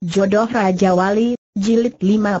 Jodoh Raja Wali, Jilid 51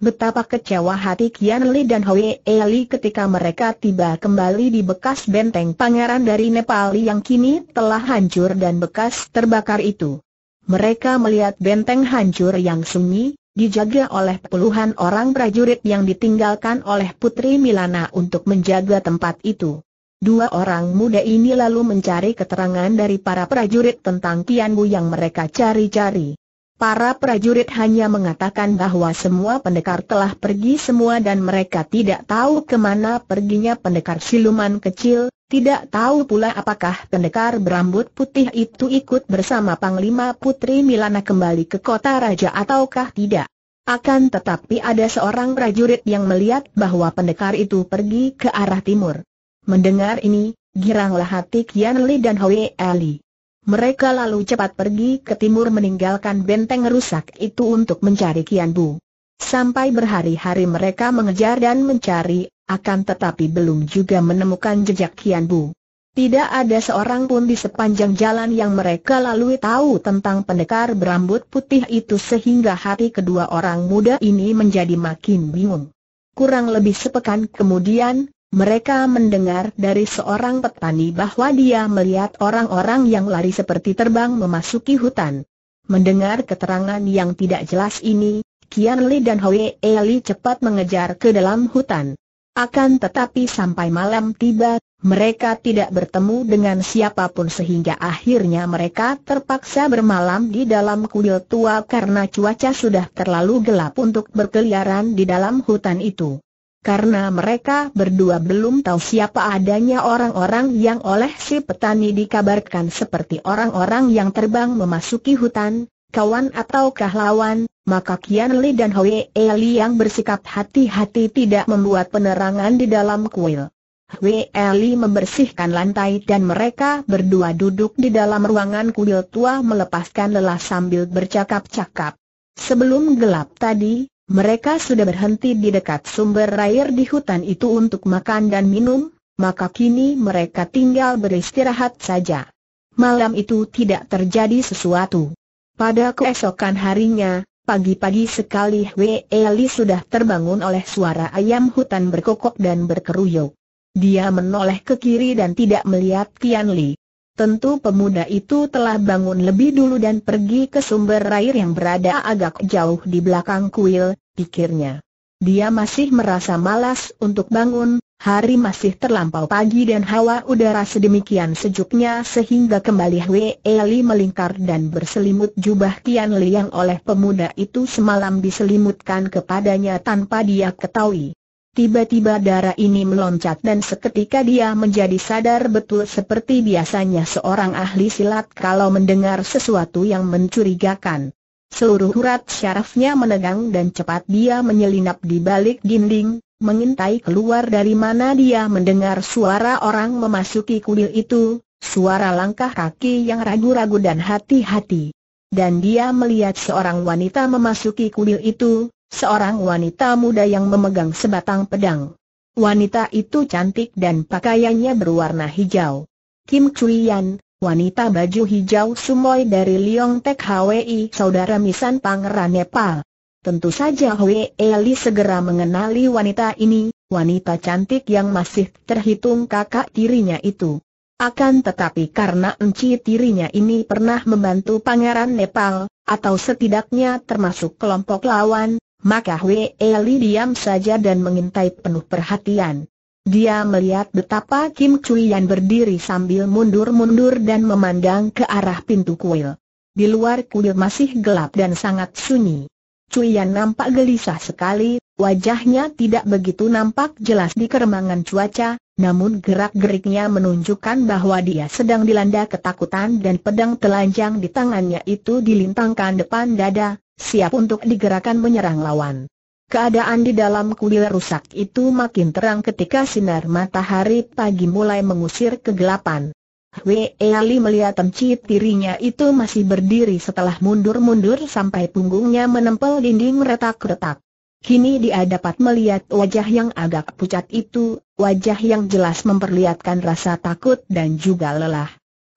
Betapa kecewa hati Kian Li dan Hoi Eli ketika mereka tiba kembali di bekas benteng pangeran dari Nepal yang kini telah hancur dan bekas terbakar itu. Mereka melihat benteng hancur yang sunyi, dijaga oleh puluhan orang prajurit yang ditinggalkan oleh Putri Milana untuk menjaga tempat itu. Dua orang muda ini lalu mencari keterangan dari para prajurit tentang Tian Bu yang mereka cari-cari. Para prajurit hanya mengatakan bahwa semua pendekar telah pergi semua dan mereka tidak tahu kemana perginya pendekar siluman kecil, tidak tahu pula apakah pendekar berambut putih itu ikut bersama Panglima Putri Milana kembali ke kota raja ataukah tidak. Akan tetapi ada seorang prajurit yang melihat bahwa pendekar itu pergi ke arah timur. Mendengar ini, giranglah hati Kian Li dan Hoi Ali. Mereka lalu cepat pergi ke timur meninggalkan benteng rusak itu untuk mencari Kian Bu. Sampai berhari-hari mereka mengejar dan mencari, akan tetapi belum juga menemukan jejak Kian Bu. Tidak ada seorang pun di sepanjang jalan yang mereka lalui tahu tentang pendekar berambut putih itu sehingga hati kedua orang muda ini menjadi makin bingung. Kurang lebih sepekan kemudian, mereka mendengar dari seorang petani bahwa dia melihat orang-orang yang lari seperti terbang memasuki hutan. Mendengar keterangan yang tidak jelas ini, Kian Li dan Hoi Eli cepat mengejar ke dalam hutan. Akan tetapi sampai malam tiba, mereka tidak bertemu dengan siapapun sehingga akhirnya mereka terpaksa bermalam di dalam kuil tua karena cuaca sudah terlalu gelap untuk berkeliaran di dalam hutan itu karena mereka berdua belum tahu siapa adanya orang-orang yang oleh si petani dikabarkan seperti orang-orang yang terbang memasuki hutan, kawan atau lawan, maka Kian Li dan Hoi Eli yang bersikap hati-hati tidak membuat penerangan di dalam kuil. Hoi Eli membersihkan lantai dan mereka berdua duduk di dalam ruangan kuil tua melepaskan lelah sambil bercakap-cakap. Sebelum gelap tadi, mereka sudah berhenti di dekat sumber air di hutan itu untuk makan dan minum, maka kini mereka tinggal beristirahat saja. Malam itu tidak terjadi sesuatu. Pada keesokan harinya, pagi-pagi sekali Weli sudah terbangun oleh suara ayam hutan berkokok dan berkeruyuk. Dia menoleh ke kiri dan tidak melihat Tian Li. Tentu pemuda itu telah bangun lebih dulu dan pergi ke sumber air yang berada agak jauh di belakang kuil, pikirnya. Dia masih merasa malas untuk bangun, hari masih terlampau pagi dan hawa udara sedemikian sejuknya sehingga kembali Hwee Ely melingkar dan berselimut jubah Kian liang oleh pemuda itu semalam diselimutkan kepadanya tanpa dia ketahui. Tiba-tiba darah ini meloncat dan seketika dia menjadi sadar betul seperti biasanya seorang ahli silat kalau mendengar sesuatu yang mencurigakan. Seluruh urat syarafnya menegang dan cepat dia menyelinap di balik dinding, mengintai keluar dari mana dia mendengar suara orang memasuki kuil itu, suara langkah kaki yang ragu-ragu dan hati-hati. Dan dia melihat seorang wanita memasuki kuil itu, seorang wanita muda yang memegang sebatang pedang. Wanita itu cantik dan pakaiannya berwarna hijau. Kim Chuyan, wanita baju hijau sumoy dari Liong Tek Hwi, saudara misan Pangeran Nepal. Tentu saja Hwi Eli segera mengenali wanita ini, wanita cantik yang masih terhitung kakak tirinya itu. Akan tetapi karena enci tirinya ini pernah membantu Pangeran Nepal, atau setidaknya termasuk kelompok lawan, maka Wei Li diam saja dan mengintai penuh perhatian. Dia melihat betapa Kim Yan berdiri sambil mundur-mundur dan memandang ke arah pintu kuil. Di luar kuil masih gelap dan sangat sunyi. Yan nampak gelisah sekali, wajahnya tidak begitu nampak jelas di keremangan cuaca, namun gerak-geriknya menunjukkan bahwa dia sedang dilanda ketakutan dan pedang telanjang di tangannya itu dilintangkan depan dada, siap untuk digerakkan menyerang lawan. Keadaan di dalam kuil rusak itu makin terang ketika sinar matahari pagi mulai mengusir kegelapan. Wei Ali melihat temcit tirinya itu masih berdiri setelah mundur-mundur sampai punggungnya menempel dinding retak-retak. Kini dia dapat melihat wajah yang agak pucat itu, wajah yang jelas memperlihatkan rasa takut dan juga lelah.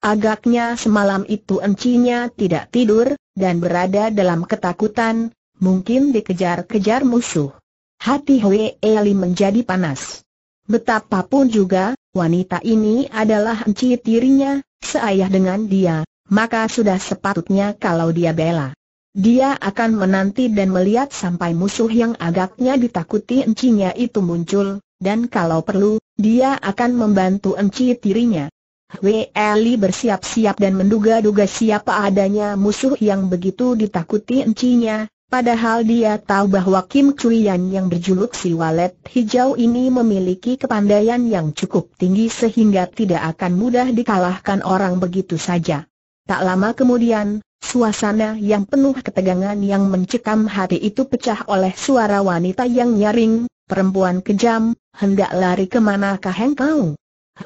Agaknya semalam itu encinya tidak tidur, dan berada dalam ketakutan, mungkin dikejar-kejar musuh. Hati Hwee Eli menjadi panas. Betapapun juga, wanita ini adalah enci tirinya, seayah dengan dia, maka sudah sepatutnya kalau dia bela. Dia akan menanti dan melihat sampai musuh yang agaknya ditakuti encinya itu muncul, dan kalau perlu, dia akan membantu enci tirinya. Wei bersiap-siap dan menduga-duga siapa adanya musuh yang begitu ditakuti encinya, padahal dia tahu bahwa Kim Chuyan yang berjuluk si walet hijau ini memiliki kepandaian yang cukup tinggi sehingga tidak akan mudah dikalahkan orang begitu saja. Tak lama kemudian, Suasana yang penuh ketegangan yang mencekam hati itu pecah oleh suara wanita yang nyaring, perempuan kejam, hendak lari kemana engkau?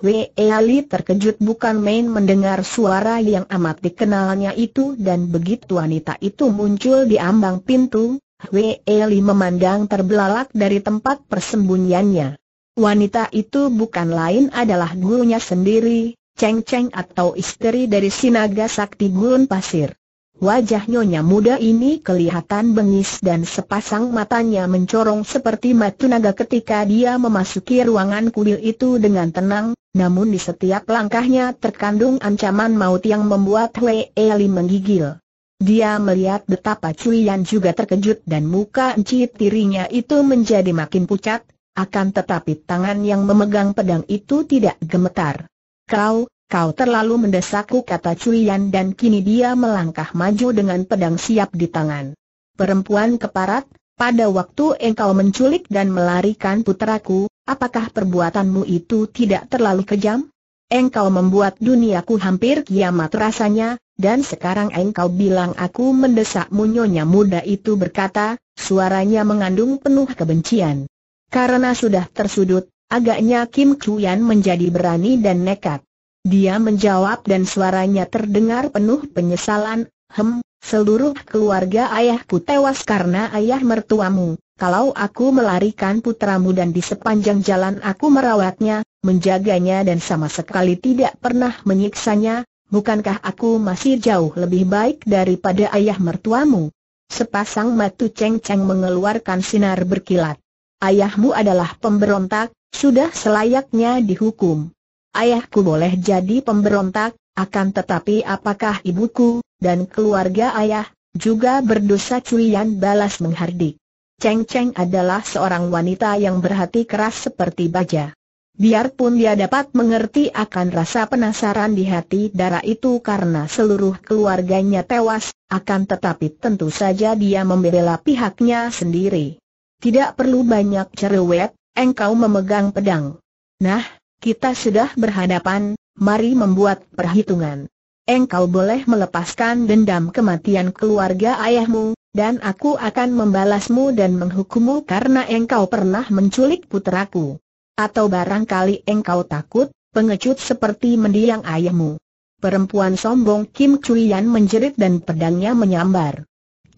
Wee Ali terkejut bukan main mendengar suara yang amat dikenalnya itu dan begitu wanita itu muncul di ambang pintu, Wee Ali memandang terbelalak dari tempat persembunyiannya. Wanita itu bukan lain adalah gurunya sendiri, Cheng Cheng atau istri dari Sinaga Sakti Gurun Pasir. Wajah nyonya muda ini kelihatan bengis dan sepasang matanya mencorong seperti mata naga ketika dia memasuki ruangan kuil itu dengan tenang, namun di setiap langkahnya terkandung ancaman maut yang membuat Wei Eli menggigil. Dia melihat betapa Cuian juga terkejut dan muka encit tirinya itu menjadi makin pucat, akan tetapi tangan yang memegang pedang itu tidak gemetar. Kau, Kau terlalu mendesakku kata Cuyan dan kini dia melangkah maju dengan pedang siap di tangan. Perempuan keparat, pada waktu engkau menculik dan melarikan puteraku, apakah perbuatanmu itu tidak terlalu kejam? Engkau membuat duniaku hampir kiamat rasanya, dan sekarang engkau bilang aku mendesakmu nyonya muda itu berkata, suaranya mengandung penuh kebencian. Karena sudah tersudut, agaknya Kim Kuyan menjadi berani dan nekat. Dia menjawab dan suaranya terdengar penuh penyesalan, Hem, seluruh keluarga ayahku tewas karena ayah mertuamu. Kalau aku melarikan putramu dan di sepanjang jalan aku merawatnya, menjaganya dan sama sekali tidak pernah menyiksanya, bukankah aku masih jauh lebih baik daripada ayah mertuamu? Sepasang matu ceng-ceng mengeluarkan sinar berkilat. Ayahmu adalah pemberontak, sudah selayaknya dihukum ayahku boleh jadi pemberontak, akan tetapi apakah ibuku, dan keluarga ayah, juga berdosa cuian balas menghardik. Cheng Cheng adalah seorang wanita yang berhati keras seperti baja. Biarpun dia dapat mengerti akan rasa penasaran di hati darah itu karena seluruh keluarganya tewas, akan tetapi tentu saja dia membela pihaknya sendiri. Tidak perlu banyak cerewet, engkau memegang pedang. Nah, kita sudah berhadapan, mari membuat perhitungan. Engkau boleh melepaskan dendam kematian keluarga ayahmu, dan aku akan membalasmu dan menghukummu karena engkau pernah menculik putraku. Atau barangkali engkau takut, pengecut seperti mendiang ayahmu. Perempuan sombong Kim Chuyan menjerit dan pedangnya menyambar.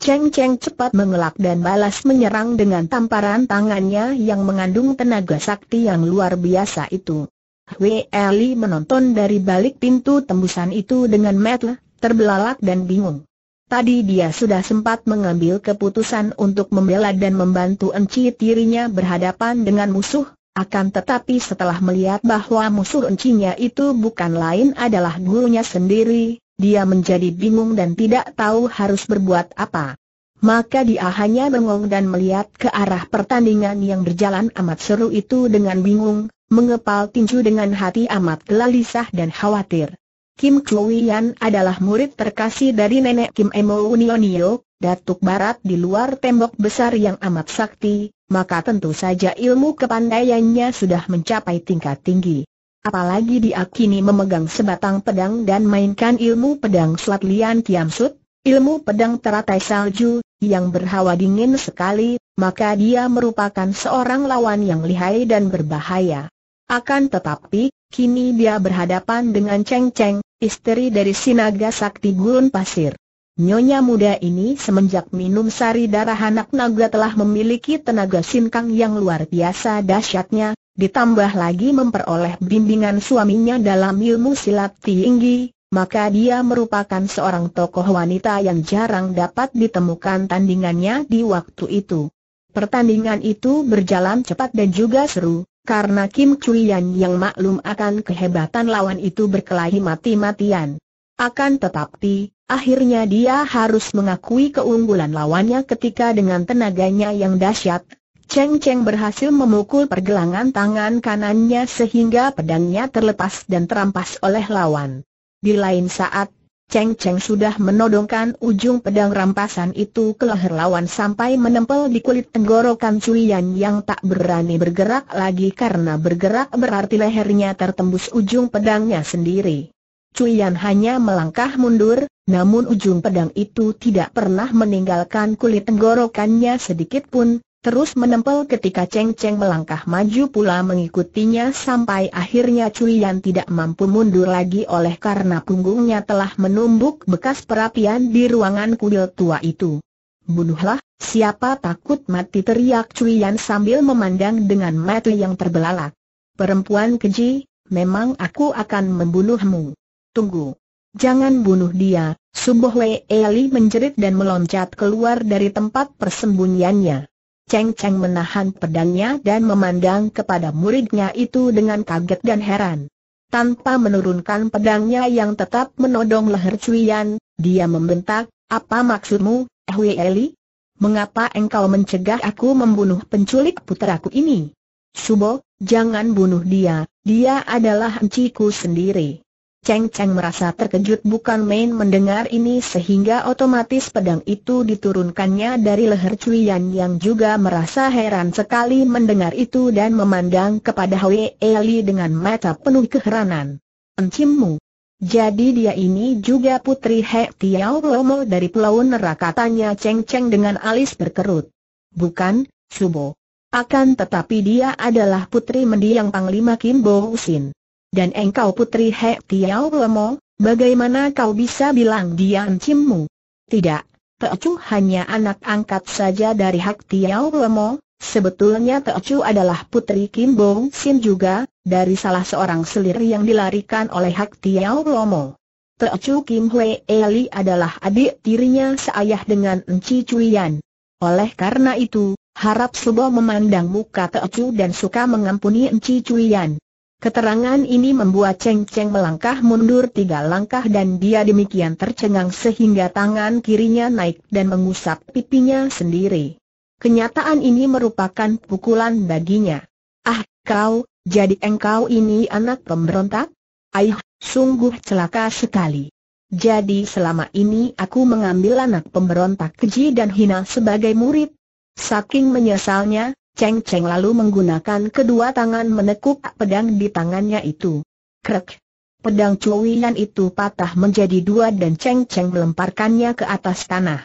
Cheng Cheng cepat mengelak dan balas menyerang dengan tamparan tangannya yang mengandung tenaga sakti yang luar biasa itu. Wei Eli menonton dari balik pintu tembusan itu dengan mata terbelalak dan bingung. Tadi dia sudah sempat mengambil keputusan untuk membela dan membantu enci tirinya berhadapan dengan musuh, akan tetapi setelah melihat bahwa musuh encinya itu bukan lain adalah gurunya sendiri, dia menjadi bingung dan tidak tahu harus berbuat apa. Maka dia hanya bengong dan melihat ke arah pertandingan yang berjalan amat seru itu dengan bingung, mengepal tinju dengan hati amat gelisah dan khawatir. Kim Kloian adalah murid terkasih dari nenek Kim Emo Unionio, datuk barat di luar tembok besar yang amat sakti, maka tentu saja ilmu kepandaiannya sudah mencapai tingkat tinggi. Apalagi dia kini memegang sebatang pedang dan mainkan ilmu pedang Slat Lian Kiam ilmu pedang teratai salju, yang berhawa dingin sekali, maka dia merupakan seorang lawan yang lihai dan berbahaya. Akan tetapi, kini dia berhadapan dengan Cheng Cheng, istri dari Sinaga Sakti Gurun Pasir. Nyonya muda ini semenjak minum sari darah anak naga telah memiliki tenaga sinkang yang luar biasa dahsyatnya, ditambah lagi memperoleh bimbingan suaminya dalam ilmu silat tinggi, maka dia merupakan seorang tokoh wanita yang jarang dapat ditemukan tandingannya di waktu itu. Pertandingan itu berjalan cepat dan juga seru, karena Kim Chuyan yang maklum akan kehebatan lawan itu berkelahi mati-matian. Akan tetapi, akhirnya dia harus mengakui keunggulan lawannya ketika dengan tenaganya yang dahsyat, Cheng Cheng berhasil memukul pergelangan tangan kanannya sehingga pedangnya terlepas dan terampas oleh lawan. Di lain saat, Cheng Cheng sudah menodongkan ujung pedang rampasan itu ke leher lawan sampai menempel di kulit tenggorokan Cuian yang tak berani bergerak lagi karena bergerak berarti lehernya tertembus ujung pedangnya sendiri. Cuian hanya melangkah mundur, namun ujung pedang itu tidak pernah meninggalkan kulit tenggorokannya sedikit pun, terus menempel ketika Cheng Cheng melangkah maju pula mengikutinya sampai akhirnya Cui Yan tidak mampu mundur lagi oleh karena punggungnya telah menumbuk bekas perapian di ruangan kuil tua itu. Bunuhlah, siapa takut mati teriak Cui Yan sambil memandang dengan mata yang terbelalak. Perempuan keji, memang aku akan membunuhmu. Tunggu. Jangan bunuh dia, Subuh Wei Eli menjerit dan meloncat keluar dari tempat persembunyiannya. Cheng Cheng menahan pedangnya dan memandang kepada muridnya itu dengan kaget dan heran. Tanpa menurunkan pedangnya yang tetap menodong leher Cuian, dia membentak, apa maksudmu, Hwe Eli? Mengapa engkau mencegah aku membunuh penculik puteraku ini? Subo, jangan bunuh dia, dia adalah enciku sendiri. Cheng Cheng merasa terkejut bukan main mendengar ini sehingga otomatis pedang itu diturunkannya dari leher Cui Yan yang juga merasa heran sekali mendengar itu dan memandang kepada Hwee Li dengan mata penuh keheranan. Encimu? Jadi dia ini juga putri He Tiao Romo dari Pulau Neraka tanya Cheng Cheng dengan alis berkerut. Bukan, Subo. Akan tetapi dia adalah putri mendiang Panglima Kim Bo dan engkau putri Hek Tiau Lemo, bagaimana kau bisa bilang dia encimmu? Tidak, Teocu hanya anak angkat saja dari Hek Tiau Lemo, sebetulnya Teocu adalah putri Kim Bong Sin juga, dari salah seorang selir yang dilarikan oleh Hek Tiau Lemo. Teocu Kim Hwee Eli adalah adik tirinya seayah dengan Enci Cuian. Oleh karena itu, harap Subo memandang muka Teocu dan suka mengampuni Enci Cuian. Keterangan ini membuat Cheng Cheng melangkah mundur tiga langkah dan dia demikian tercengang sehingga tangan kirinya naik dan mengusap pipinya sendiri. Kenyataan ini merupakan pukulan baginya. Ah, kau, jadi engkau ini anak pemberontak? Aih, sungguh celaka sekali. Jadi selama ini aku mengambil anak pemberontak keji dan hina sebagai murid. Saking menyesalnya, Cheng Cheng lalu menggunakan kedua tangan menekuk pedang di tangannya itu. Krek! Pedang cuwian itu patah menjadi dua dan Cheng Cheng melemparkannya ke atas tanah.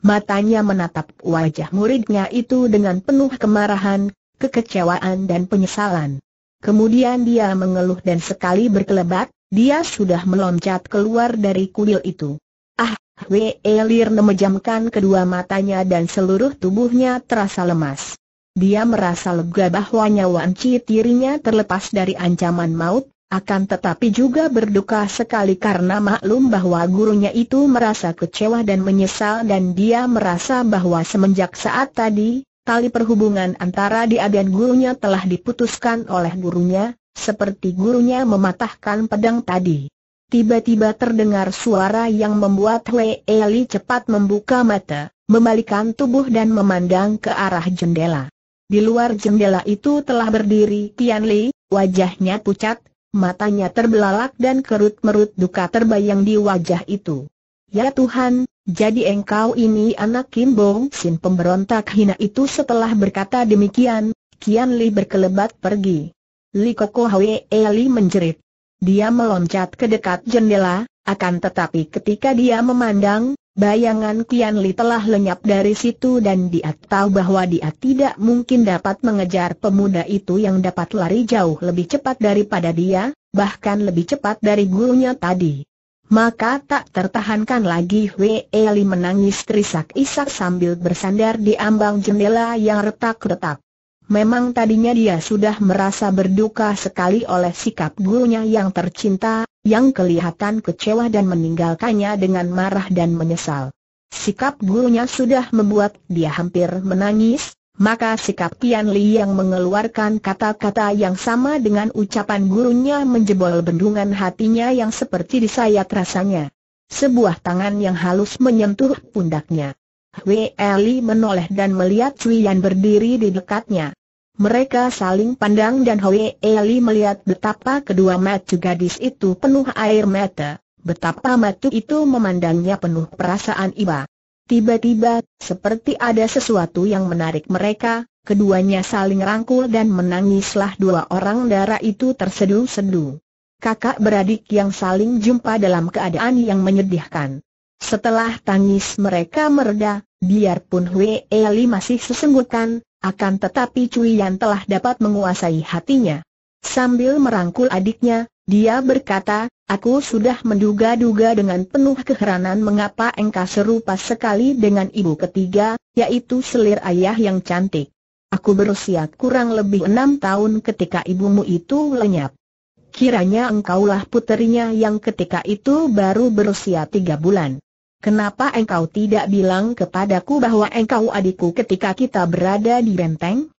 Matanya menatap wajah muridnya itu dengan penuh kemarahan, kekecewaan dan penyesalan. Kemudian dia mengeluh dan sekali berkelebat, dia sudah meloncat keluar dari kuil itu. Ah, Wei Lir memejamkan kedua matanya dan seluruh tubuhnya terasa lemas. Dia merasa lega bahwa nyawa Ci tirinya terlepas dari ancaman maut, akan tetapi juga berduka sekali karena maklum bahwa gurunya itu merasa kecewa dan menyesal dan dia merasa bahwa semenjak saat tadi, tali perhubungan antara dia dan gurunya telah diputuskan oleh gurunya, seperti gurunya mematahkan pedang tadi. Tiba-tiba terdengar suara yang membuat Wei Eli cepat membuka mata, membalikan tubuh dan memandang ke arah jendela. Di luar jendela itu telah berdiri Tian Li, wajahnya pucat, matanya terbelalak dan kerut-merut duka terbayang di wajah itu. Ya Tuhan, jadi engkau ini anak Kim Bong Sin pemberontak hina itu setelah berkata demikian, Kian Li berkelebat pergi. Li Koko Hwee Li menjerit. Dia meloncat ke dekat jendela, akan tetapi ketika dia memandang, Bayangan Kian Li telah lenyap dari situ dan dia tahu bahwa dia tidak mungkin dapat mengejar pemuda itu yang dapat lari jauh lebih cepat daripada dia, bahkan lebih cepat dari gurunya tadi. Maka tak tertahankan lagi Wei Eli menangis terisak-isak sambil bersandar di ambang jendela yang retak-retak. Memang tadinya dia sudah merasa berduka sekali oleh sikap gurunya yang tercinta, yang kelihatan kecewa dan meninggalkannya dengan marah dan menyesal. Sikap gurunya sudah membuat dia hampir menangis, maka sikap Tian Li yang mengeluarkan kata-kata yang sama dengan ucapan gurunya menjebol bendungan hatinya yang seperti disayat rasanya. Sebuah tangan yang halus menyentuh pundaknya. Wei Eli menoleh dan melihat Cui Yan berdiri di dekatnya. Mereka saling pandang dan Hoi Eli melihat betapa kedua mata gadis itu penuh air mata, betapa mata itu memandangnya penuh perasaan iba. Tiba-tiba, seperti ada sesuatu yang menarik mereka, keduanya saling rangkul dan menangislah dua orang darah itu terseduh-seduh. Kakak beradik yang saling jumpa dalam keadaan yang menyedihkan. Setelah tangis mereka mereda, biarpun Hwi Eli masih sesenggukan, akan tetapi Cui Yan telah dapat menguasai hatinya. Sambil merangkul adiknya, dia berkata, aku sudah menduga-duga dengan penuh keheranan mengapa engkau serupa sekali dengan ibu ketiga, yaitu selir ayah yang cantik. Aku berusia kurang lebih enam tahun ketika ibumu itu lenyap. Kiranya engkaulah puterinya yang ketika itu baru berusia tiga bulan. Kenapa engkau tidak bilang kepadaku bahwa engkau adikku ketika kita berada di benteng?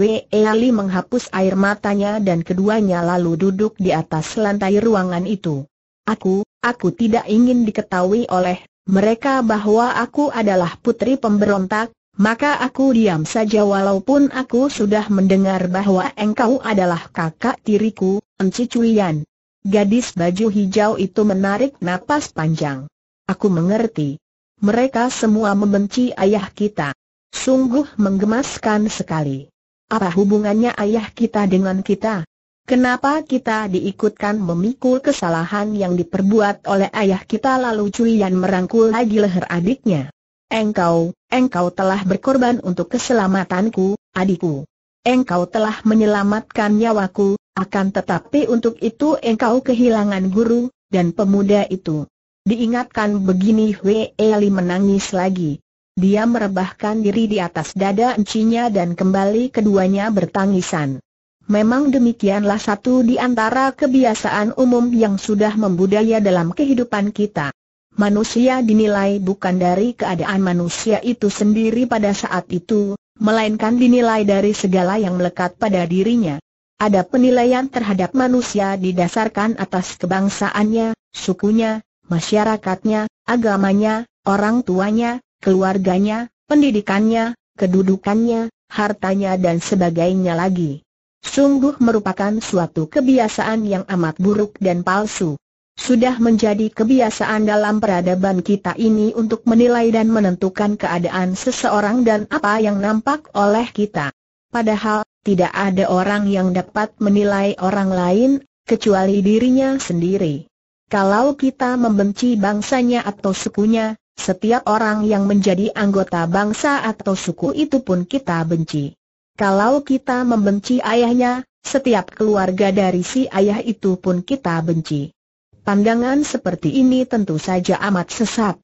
Wei Ali menghapus air matanya dan keduanya lalu duduk di atas lantai ruangan itu. Aku, aku tidak ingin diketahui oleh mereka bahwa aku adalah putri pemberontak, maka aku diam saja walaupun aku sudah mendengar bahwa engkau adalah kakak tiriku, Enci Cuyan. Gadis baju hijau itu menarik napas panjang. Aku mengerti. Mereka semua membenci ayah kita. Sungguh menggemaskan sekali. Apa hubungannya ayah kita dengan kita? Kenapa kita diikutkan memikul kesalahan yang diperbuat oleh ayah kita lalu Julian merangkul lagi leher adiknya? Engkau, engkau telah berkorban untuk keselamatanku, adikku. Engkau telah menyelamatkan nyawaku, akan tetapi untuk itu engkau kehilangan guru, dan pemuda itu. Diingatkan begini Wei Eli menangis lagi. Dia merebahkan diri di atas dada encinya dan kembali keduanya bertangisan. Memang demikianlah satu di antara kebiasaan umum yang sudah membudaya dalam kehidupan kita. Manusia dinilai bukan dari keadaan manusia itu sendiri pada saat itu, melainkan dinilai dari segala yang melekat pada dirinya. Ada penilaian terhadap manusia didasarkan atas kebangsaannya, sukunya, masyarakatnya, agamanya, orang tuanya, keluarganya, pendidikannya, kedudukannya, hartanya dan sebagainya lagi. Sungguh merupakan suatu kebiasaan yang amat buruk dan palsu. Sudah menjadi kebiasaan dalam peradaban kita ini untuk menilai dan menentukan keadaan seseorang dan apa yang nampak oleh kita. Padahal, tidak ada orang yang dapat menilai orang lain, kecuali dirinya sendiri. Kalau kita membenci bangsanya atau sukunya, setiap orang yang menjadi anggota bangsa atau suku itu pun kita benci. Kalau kita membenci ayahnya, setiap keluarga dari si ayah itu pun kita benci. Pandangan seperti ini tentu saja amat sesat.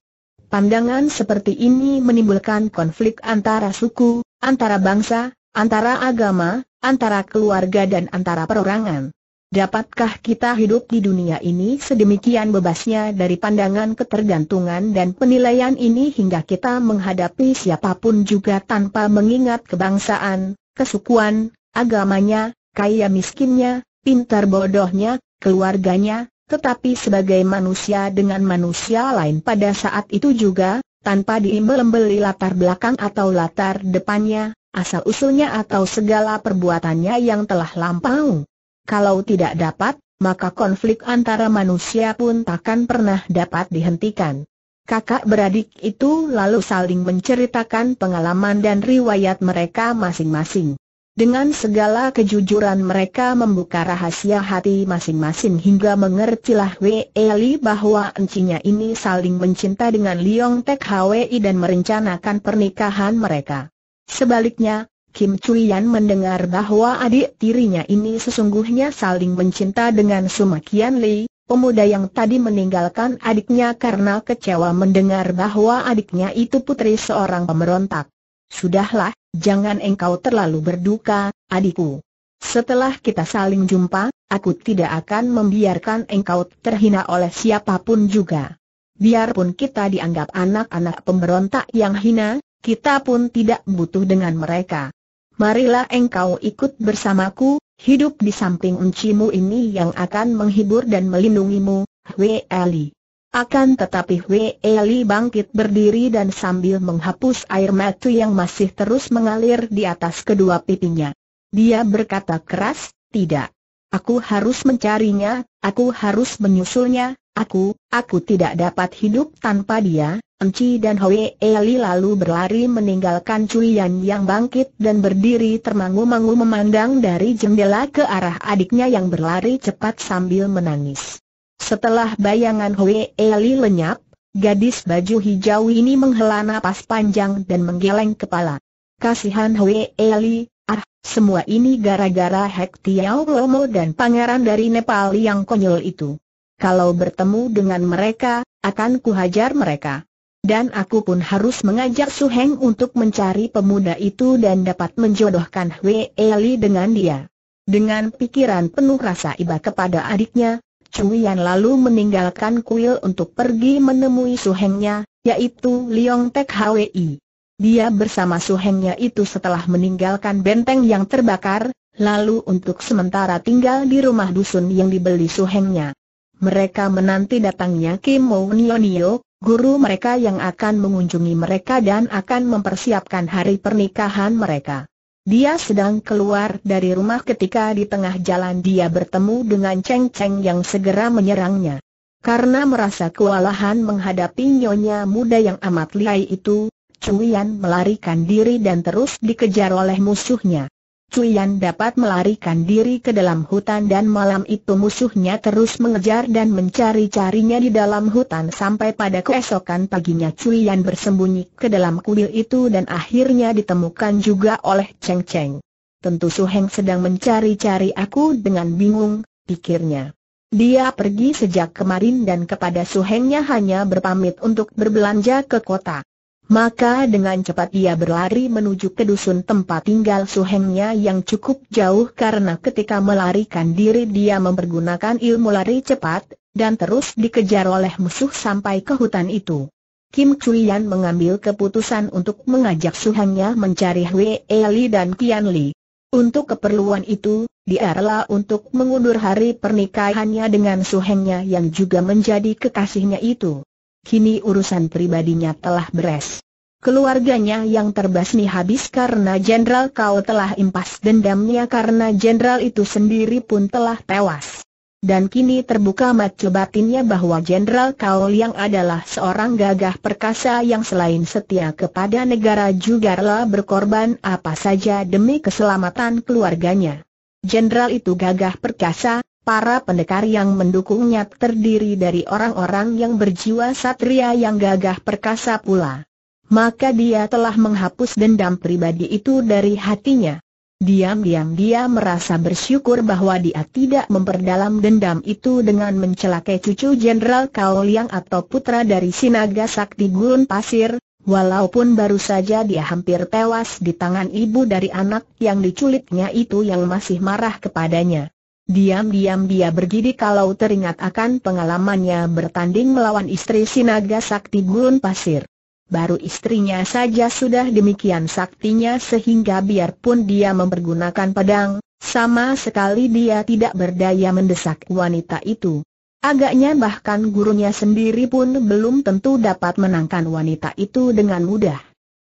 Pandangan seperti ini menimbulkan konflik antara suku, antara bangsa, antara agama, antara keluarga dan antara perorangan. Dapatkah kita hidup di dunia ini sedemikian bebasnya dari pandangan ketergantungan dan penilaian ini hingga kita menghadapi siapapun juga tanpa mengingat kebangsaan, kesukuan, agamanya, kaya miskinnya, pintar bodohnya, keluarganya, tetapi sebagai manusia dengan manusia lain pada saat itu juga, tanpa diimbel-imbeli latar belakang atau latar depannya, asal-usulnya atau segala perbuatannya yang telah lampau kalau tidak dapat, maka konflik antara manusia pun takkan pernah dapat dihentikan. Kakak beradik itu lalu saling menceritakan pengalaman dan riwayat mereka masing-masing. Dengan segala kejujuran mereka membuka rahasia hati masing-masing hingga mengertilah Wei Li bahwa encinya ini saling mencinta dengan Liong Tek Hwi dan merencanakan pernikahan mereka. Sebaliknya, Kim Yan mendengar bahwa adik tirinya ini sesungguhnya saling mencinta dengan Kian Li, pemuda yang tadi meninggalkan adiknya karena kecewa mendengar bahwa adiknya itu putri seorang pemberontak. Sudahlah, jangan engkau terlalu berduka, adikku. Setelah kita saling jumpa, aku tidak akan membiarkan engkau terhina oleh siapapun juga. Biarpun kita dianggap anak-anak pemberontak yang hina, kita pun tidak butuh dengan mereka marilah engkau ikut bersamaku, hidup di samping uncimu ini yang akan menghibur dan melindungimu, Hwe Eli. Akan tetapi Hwe Eli bangkit berdiri dan sambil menghapus air mata yang masih terus mengalir di atas kedua pipinya. Dia berkata keras, tidak. Aku harus mencarinya, aku harus menyusulnya, Aku, aku tidak dapat hidup tanpa dia, Enci dan Hoi Eli lalu berlari meninggalkan Cuyan yang bangkit dan berdiri termangu-mangu memandang dari jendela ke arah adiknya yang berlari cepat sambil menangis. Setelah bayangan Hoi Eli lenyap, gadis baju hijau ini menghela napas panjang dan menggeleng kepala. Kasihan Hoi Eli, ah, semua ini gara-gara Hek Tiao Lomo dan pangeran dari Nepal yang konyol itu. Kalau bertemu dengan mereka, akan kuhajar mereka. Dan aku pun harus mengajak Su Heng untuk mencari pemuda itu dan dapat menjodohkan Wei Li dengan dia. Dengan pikiran penuh rasa iba kepada adiknya, Cui Yan lalu meninggalkan kuil untuk pergi menemui Su Hengnya, yaitu Liong Tek Hwi. Dia bersama Su Hengnya itu setelah meninggalkan benteng yang terbakar, lalu untuk sementara tinggal di rumah dusun yang dibeli Su Hengnya. Mereka menanti datangnya Kim Mounionio, guru mereka yang akan mengunjungi mereka dan akan mempersiapkan hari pernikahan mereka. Dia sedang keluar dari rumah ketika di tengah jalan dia bertemu dengan Cheng Cheng yang segera menyerangnya. Karena merasa kewalahan menghadapi nyonya muda yang amat lihai itu, Yan melarikan diri dan terus dikejar oleh musuhnya. Cuyan dapat melarikan diri ke dalam hutan dan malam itu musuhnya terus mengejar dan mencari-carinya di dalam hutan sampai pada keesokan paginya Cuyan bersembunyi ke dalam kuil itu dan akhirnya ditemukan juga oleh Cheng Cheng. Tentu Su Heng sedang mencari-cari aku dengan bingung, pikirnya. Dia pergi sejak kemarin dan kepada Su Hengnya hanya berpamit untuk berbelanja ke kota. Maka dengan cepat ia berlari menuju ke dusun tempat tinggal suhengnya yang cukup jauh karena ketika melarikan diri dia mempergunakan ilmu lari cepat, dan terus dikejar oleh musuh sampai ke hutan itu. Kim Chuyan mengambil keputusan untuk mengajak suhengnya mencari Hui Eli dan Kian Li. Untuk keperluan itu, dia rela untuk mengundur hari pernikahannya dengan suhengnya yang juga menjadi kekasihnya itu kini urusan pribadinya telah beres. Keluarganya yang terbasmi habis karena Jenderal Kau telah impas dendamnya karena Jenderal itu sendiri pun telah tewas. Dan kini terbuka mata batinnya bahwa Jenderal Kau yang adalah seorang gagah perkasa yang selain setia kepada negara juga rela berkorban apa saja demi keselamatan keluarganya. Jenderal itu gagah perkasa, Para pendekar yang mendukungnya terdiri dari orang-orang yang berjiwa satria yang gagah perkasa pula. Maka dia telah menghapus dendam pribadi itu dari hatinya. Diam-diam dia merasa bersyukur bahwa dia tidak memperdalam dendam itu dengan mencelakai cucu Jenderal Kao Liang atau putra dari Sinaga Sakti Gurun Pasir, Walaupun baru saja dia hampir tewas di tangan ibu dari anak yang diculiknya itu yang masih marah kepadanya. Diam-diam dia bergidik kalau teringat akan pengalamannya bertanding melawan istri Sinaga Sakti Gurun Pasir. Baru istrinya saja sudah demikian saktinya sehingga biarpun dia mempergunakan pedang, sama sekali dia tidak berdaya mendesak wanita itu. Agaknya bahkan gurunya sendiri pun belum tentu dapat menangkan wanita itu dengan mudah.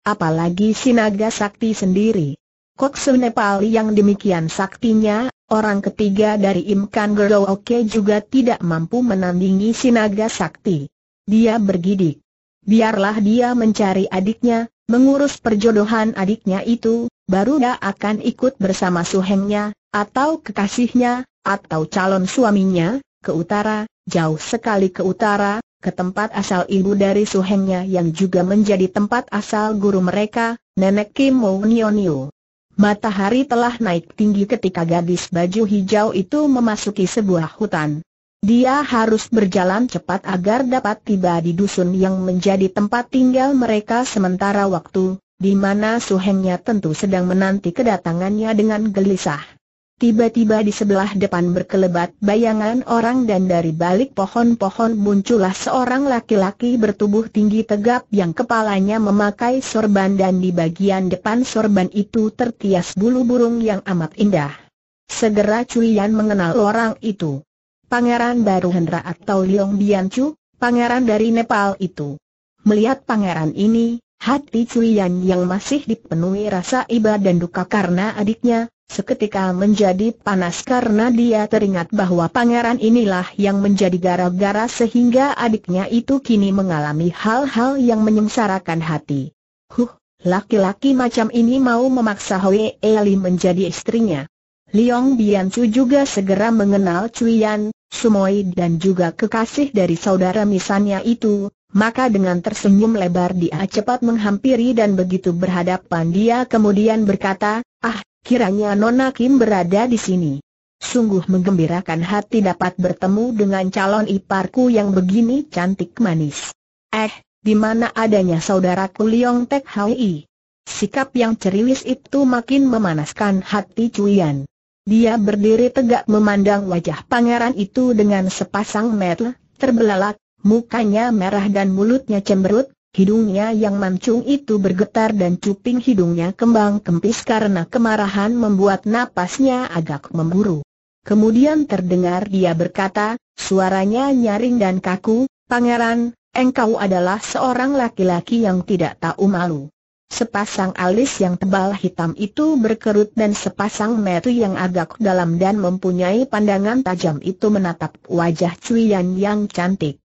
Apalagi Sinaga Sakti sendiri. Kok su Nepali yang demikian saktinya, orang ketiga dari Imkan Gerooke juga tidak mampu menandingi sinaga sakti. Dia bergidik. Biarlah dia mencari adiknya, mengurus perjodohan adiknya itu, baru dia akan ikut bersama suhengnya, atau kekasihnya, atau calon suaminya, ke utara, jauh sekali ke utara, ke tempat asal ibu dari suhengnya yang juga menjadi tempat asal guru mereka, nenek Kim Mo Nionio. Matahari telah naik tinggi ketika gadis baju hijau itu memasuki sebuah hutan. Dia harus berjalan cepat agar dapat tiba di dusun yang menjadi tempat tinggal mereka sementara waktu, di mana suhengnya tentu sedang menanti kedatangannya dengan gelisah. Tiba-tiba di sebelah depan berkelebat bayangan orang dan dari balik pohon-pohon muncullah seorang laki-laki bertubuh tinggi tegap yang kepalanya memakai sorban dan di bagian depan sorban itu tertias bulu burung yang amat indah. Segera Cuian mengenal orang itu. Pangeran Baru Hendra atau Liong Biancu, pangeran dari Nepal itu. Melihat pangeran ini, hati Cuian yang masih dipenuhi rasa iba dan duka karena adiknya, seketika menjadi panas karena dia teringat bahwa pangeran inilah yang menjadi gara-gara sehingga adiknya itu kini mengalami hal-hal yang menyengsarakan hati. Huh, laki-laki macam ini mau memaksa Hoi Eli menjadi istrinya. Liong Biancu juga segera mengenal Yan, Sumoi dan juga kekasih dari saudara misannya itu, maka dengan tersenyum lebar dia cepat menghampiri dan begitu berhadapan dia kemudian berkata, Ah, Kiranya Nona Kim berada di sini. Sungguh menggembirakan hati dapat bertemu dengan calon iparku yang begini cantik manis. Eh, di mana adanya saudaraku Liong Tek Hai? Sikap yang ceriwis itu makin memanaskan hati Yan. Dia berdiri tegak memandang wajah pangeran itu dengan sepasang mata terbelalak, mukanya merah dan mulutnya cemberut, Hidungnya yang mancung itu bergetar dan cuping hidungnya kembang kempis karena kemarahan membuat napasnya agak memburu. Kemudian terdengar dia berkata, suaranya nyaring dan kaku, Pangeran, engkau adalah seorang laki-laki yang tidak tahu malu. Sepasang alis yang tebal hitam itu berkerut dan sepasang mata yang agak dalam dan mempunyai pandangan tajam itu menatap wajah Yan yang cantik.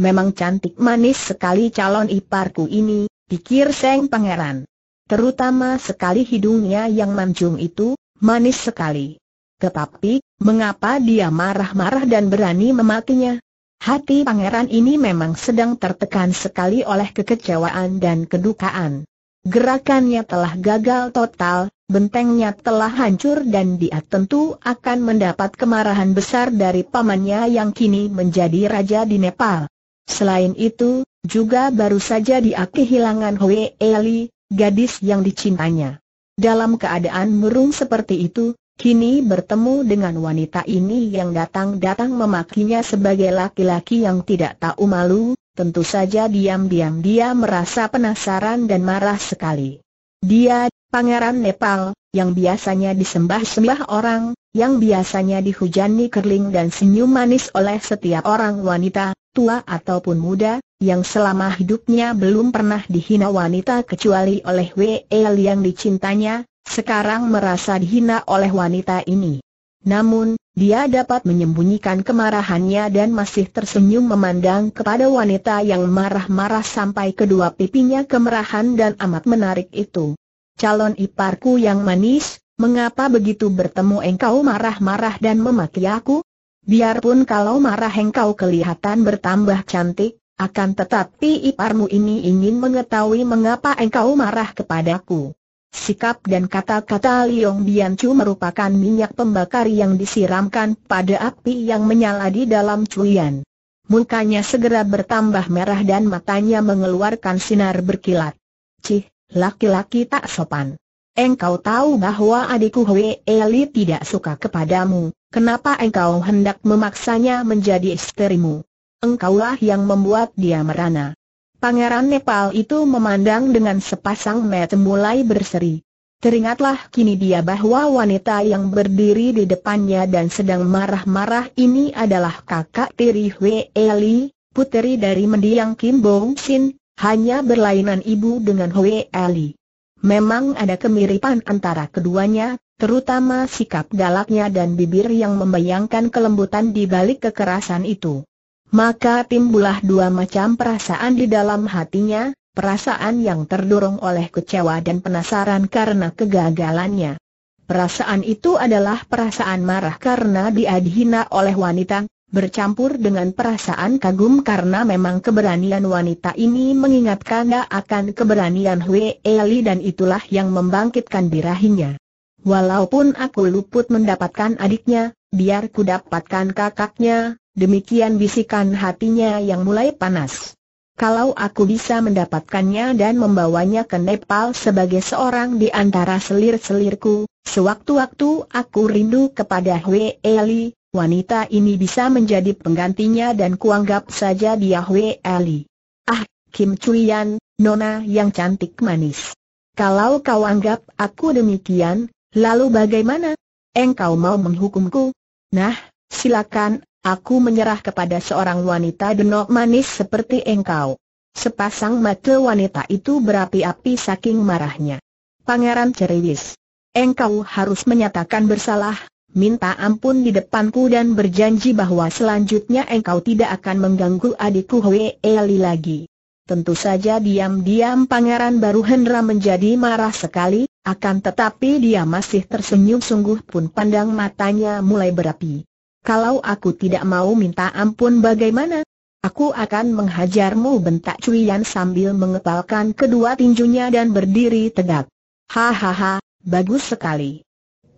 Memang cantik manis sekali calon iparku ini, pikir Seng Pangeran. Terutama sekali hidungnya yang mancung itu, manis sekali. Tetapi, mengapa dia marah-marah dan berani mematinya? Hati pangeran ini memang sedang tertekan sekali oleh kekecewaan dan kedukaan. Gerakannya telah gagal total, bentengnya telah hancur dan dia tentu akan mendapat kemarahan besar dari pamannya yang kini menjadi raja di Nepal. Selain itu, juga baru saja dia kehilangan Hwee Eli, gadis yang dicintanya. Dalam keadaan murung seperti itu, kini bertemu dengan wanita ini yang datang-datang memakinya sebagai laki-laki yang tidak tahu malu, tentu saja diam-diam dia merasa penasaran dan marah sekali. Dia, pangeran Nepal, yang biasanya disembah-sembah orang, yang biasanya dihujani kerling dan senyum manis oleh setiap orang wanita, tua ataupun muda, yang selama hidupnya belum pernah dihina wanita kecuali oleh W.L. E yang dicintanya, sekarang merasa dihina oleh wanita ini. Namun, dia dapat menyembunyikan kemarahannya dan masih tersenyum memandang kepada wanita yang marah-marah sampai kedua pipinya kemerahan dan amat menarik itu. Calon iparku yang manis, mengapa begitu bertemu engkau marah-marah dan memaki aku? Biarpun kalau marah engkau kelihatan bertambah cantik, akan tetapi iparmu ini ingin mengetahui mengapa engkau marah kepadaku. Sikap dan kata-kata Liong Biancu merupakan minyak pembakar yang disiramkan pada api yang menyala di dalam cuyan. Mukanya segera bertambah merah dan matanya mengeluarkan sinar berkilat. Cih, laki-laki tak sopan. Engkau tahu bahwa adikku Hui Eli tidak suka kepadamu, Kenapa engkau hendak memaksanya menjadi istrimu? Engkaulah yang membuat dia merana. Pangeran Nepal itu memandang dengan sepasang mata mulai berseri. Teringatlah kini dia bahwa wanita yang berdiri di depannya dan sedang marah-marah ini adalah kakak tiri Hwee Li, puteri dari mendiang Kim Bong Sin, hanya berlainan ibu dengan Hwee Li. Memang ada kemiripan antara keduanya, terutama sikap galaknya dan bibir yang membayangkan kelembutan di balik kekerasan itu. Maka timbullah dua macam perasaan di dalam hatinya, perasaan yang terdorong oleh kecewa dan penasaran karena kegagalannya. Perasaan itu adalah perasaan marah karena diadhina oleh wanita, bercampur dengan perasaan kagum karena memang keberanian wanita ini mengingatkan akan keberanian Hwe Eli dan itulah yang membangkitkan birahinya. Walaupun aku luput mendapatkan adiknya, biar ku dapatkan kakaknya, demikian bisikan hatinya yang mulai panas. Kalau aku bisa mendapatkannya dan membawanya ke Nepal sebagai seorang di antara selir-selirku, sewaktu-waktu aku rindu kepada Hwe Eli, wanita ini bisa menjadi penggantinya dan kuanggap saja dia Hwe Eli. Ah, Kim Chuyan, nona yang cantik manis. Kalau kau anggap aku demikian, Lalu bagaimana? Engkau mau menghukumku? Nah, silakan, aku menyerah kepada seorang wanita denok manis seperti engkau. Sepasang mata wanita itu berapi-api saking marahnya. Pangeran Ceriwis, engkau harus menyatakan bersalah, minta ampun di depanku dan berjanji bahwa selanjutnya engkau tidak akan mengganggu adikku Hwee Eli lagi. Tentu saja diam-diam Pangeran Baru Hendra menjadi marah sekali, akan tetapi dia masih tersenyum sungguh pun pandang matanya mulai berapi. Kalau aku tidak mau minta ampun bagaimana? Aku akan menghajarmu bentak Cuian sambil mengepalkan kedua tinjunya dan berdiri tegak. Hahaha, bagus sekali.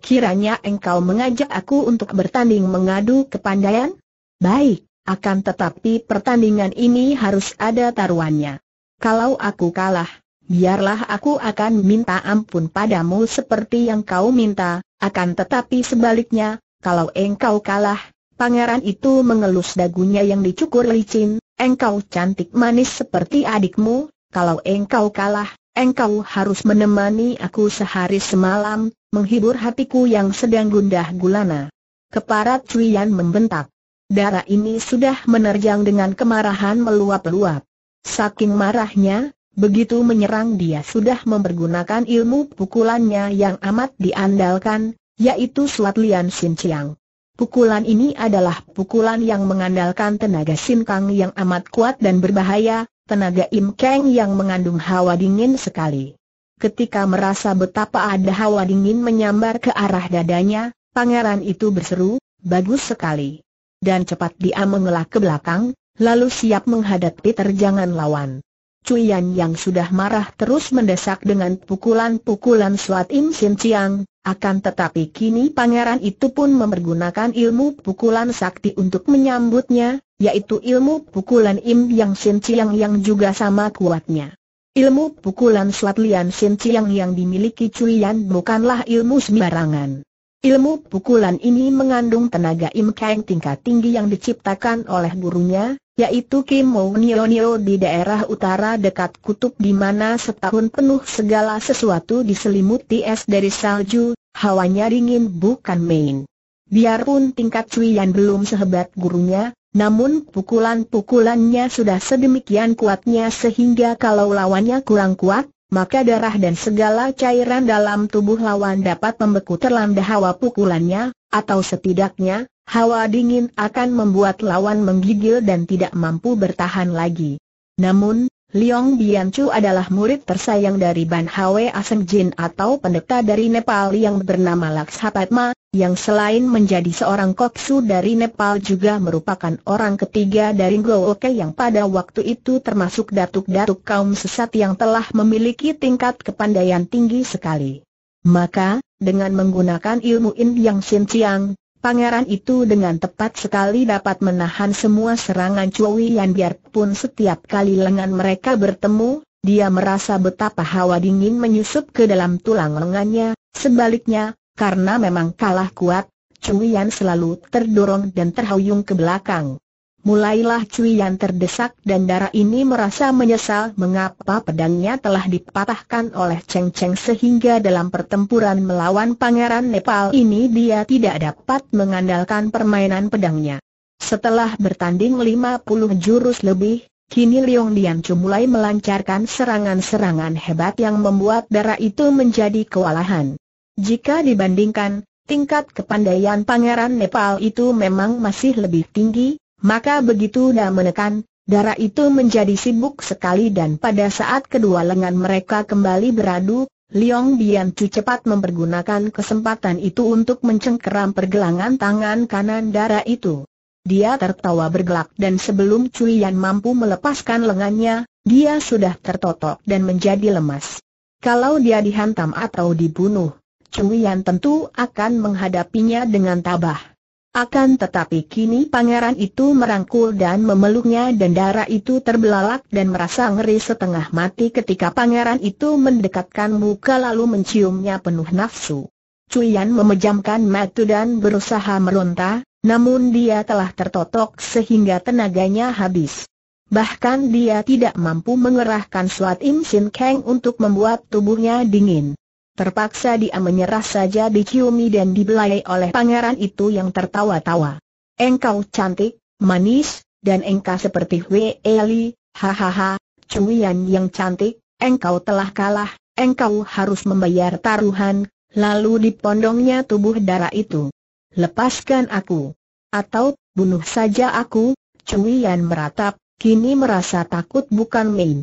Kiranya engkau mengajak aku untuk bertanding mengadu kepandaian? Baik, akan tetapi pertandingan ini harus ada taruhannya. Kalau aku kalah, biarlah aku akan minta ampun padamu seperti yang kau minta, akan tetapi sebaliknya, kalau engkau kalah, pangeran itu mengelus dagunya yang dicukur licin, engkau cantik manis seperti adikmu, kalau engkau kalah, engkau harus menemani aku sehari semalam, menghibur hatiku yang sedang gundah gulana. Keparat Cuiyan membentak. Darah ini sudah menerjang dengan kemarahan meluap-luap. Saking marahnya, begitu menyerang dia sudah mempergunakan ilmu pukulannya yang amat diandalkan, yaitu Suat Lian Sin Chiang. Pukulan ini adalah pukulan yang mengandalkan tenaga Sin Kang yang amat kuat dan berbahaya, tenaga Im Kang yang mengandung hawa dingin sekali. Ketika merasa betapa ada hawa dingin menyambar ke arah dadanya, pangeran itu berseru, bagus sekali dan cepat dia mengelak ke belakang, lalu siap menghadapi terjangan lawan. Yan yang sudah marah terus mendesak dengan pukulan-pukulan Suat Im Sin Chiang, akan tetapi kini pangeran itu pun memergunakan ilmu pukulan sakti untuk menyambutnya, yaitu ilmu pukulan Im Yang Sin Chiang yang juga sama kuatnya. Ilmu pukulan Suat Lian Sin Chiang yang dimiliki Yan bukanlah ilmu sembarangan. Ilmu pukulan ini mengandung tenaga imkeng tingkat tinggi yang diciptakan oleh gurunya, yaitu Kim Nio Nio di daerah utara dekat kutub di mana setahun penuh segala sesuatu diselimuti es dari salju, hawanya dingin bukan main. Biarpun tingkat Cui Yan belum sehebat gurunya, namun pukulan-pukulannya sudah sedemikian kuatnya sehingga kalau lawannya kurang kuat, maka darah dan segala cairan dalam tubuh lawan dapat membeku terlanda hawa pukulannya, atau setidaknya, hawa dingin akan membuat lawan menggigil dan tidak mampu bertahan lagi. Namun, Liong Biancu adalah murid tersayang dari Ban Hwe Aseng Jin atau pendeta dari Nepal yang bernama Laksapatma, yang selain menjadi seorang koksu dari Nepal juga merupakan orang ketiga dari Gooke yang pada waktu itu termasuk datuk-datuk kaum sesat yang telah memiliki tingkat kepandaian tinggi sekali. Maka, dengan menggunakan ilmu In Yang Sin Chiang, pangeran itu dengan tepat sekali dapat menahan semua serangan Chui Yan biarpun setiap kali lengan mereka bertemu, dia merasa betapa hawa dingin menyusup ke dalam tulang lengannya, sebaliknya, karena memang kalah kuat, Yan selalu terdorong dan terhuyung ke belakang. Mulailah Yan terdesak dan darah ini merasa menyesal mengapa pedangnya telah dipatahkan oleh Cheng Cheng sehingga dalam pertempuran melawan Pangeran Nepal ini dia tidak dapat mengandalkan permainan pedangnya. Setelah bertanding 50 jurus lebih, Kini Liong Chu mulai melancarkan serangan-serangan hebat yang membuat darah itu menjadi kewalahan. Jika dibandingkan, tingkat kepandaian Pangeran Nepal itu memang masih lebih tinggi, maka begitu dia menekan, darah itu menjadi sibuk sekali dan pada saat kedua lengan mereka kembali beradu, Liong Chu cepat mempergunakan kesempatan itu untuk mencengkeram pergelangan tangan kanan darah itu. Dia tertawa bergelak dan sebelum Yan mampu melepaskan lengannya, dia sudah tertotok dan menjadi lemas. Kalau dia dihantam atau dibunuh, Cuian tentu akan menghadapinya dengan tabah. Akan tetapi kini pangeran itu merangkul dan memeluknya dan darah itu terbelalak dan merasa ngeri setengah mati ketika pangeran itu mendekatkan muka lalu menciumnya penuh nafsu. Cuian memejamkan mata dan berusaha meronta, namun dia telah tertotok sehingga tenaganya habis. Bahkan dia tidak mampu mengerahkan suat Im Sin Kang untuk membuat tubuhnya dingin. Terpaksa dia menyerah saja diciumi dan dibelai oleh pangeran itu yang tertawa-tawa. Engkau cantik, manis, dan engkau seperti Wei Eli, hahaha, cuian yang cantik, engkau telah kalah, engkau harus membayar taruhan, lalu dipondongnya tubuh darah itu. Lepaskan aku. Atau, bunuh saja aku, cuian meratap, kini merasa takut bukan main.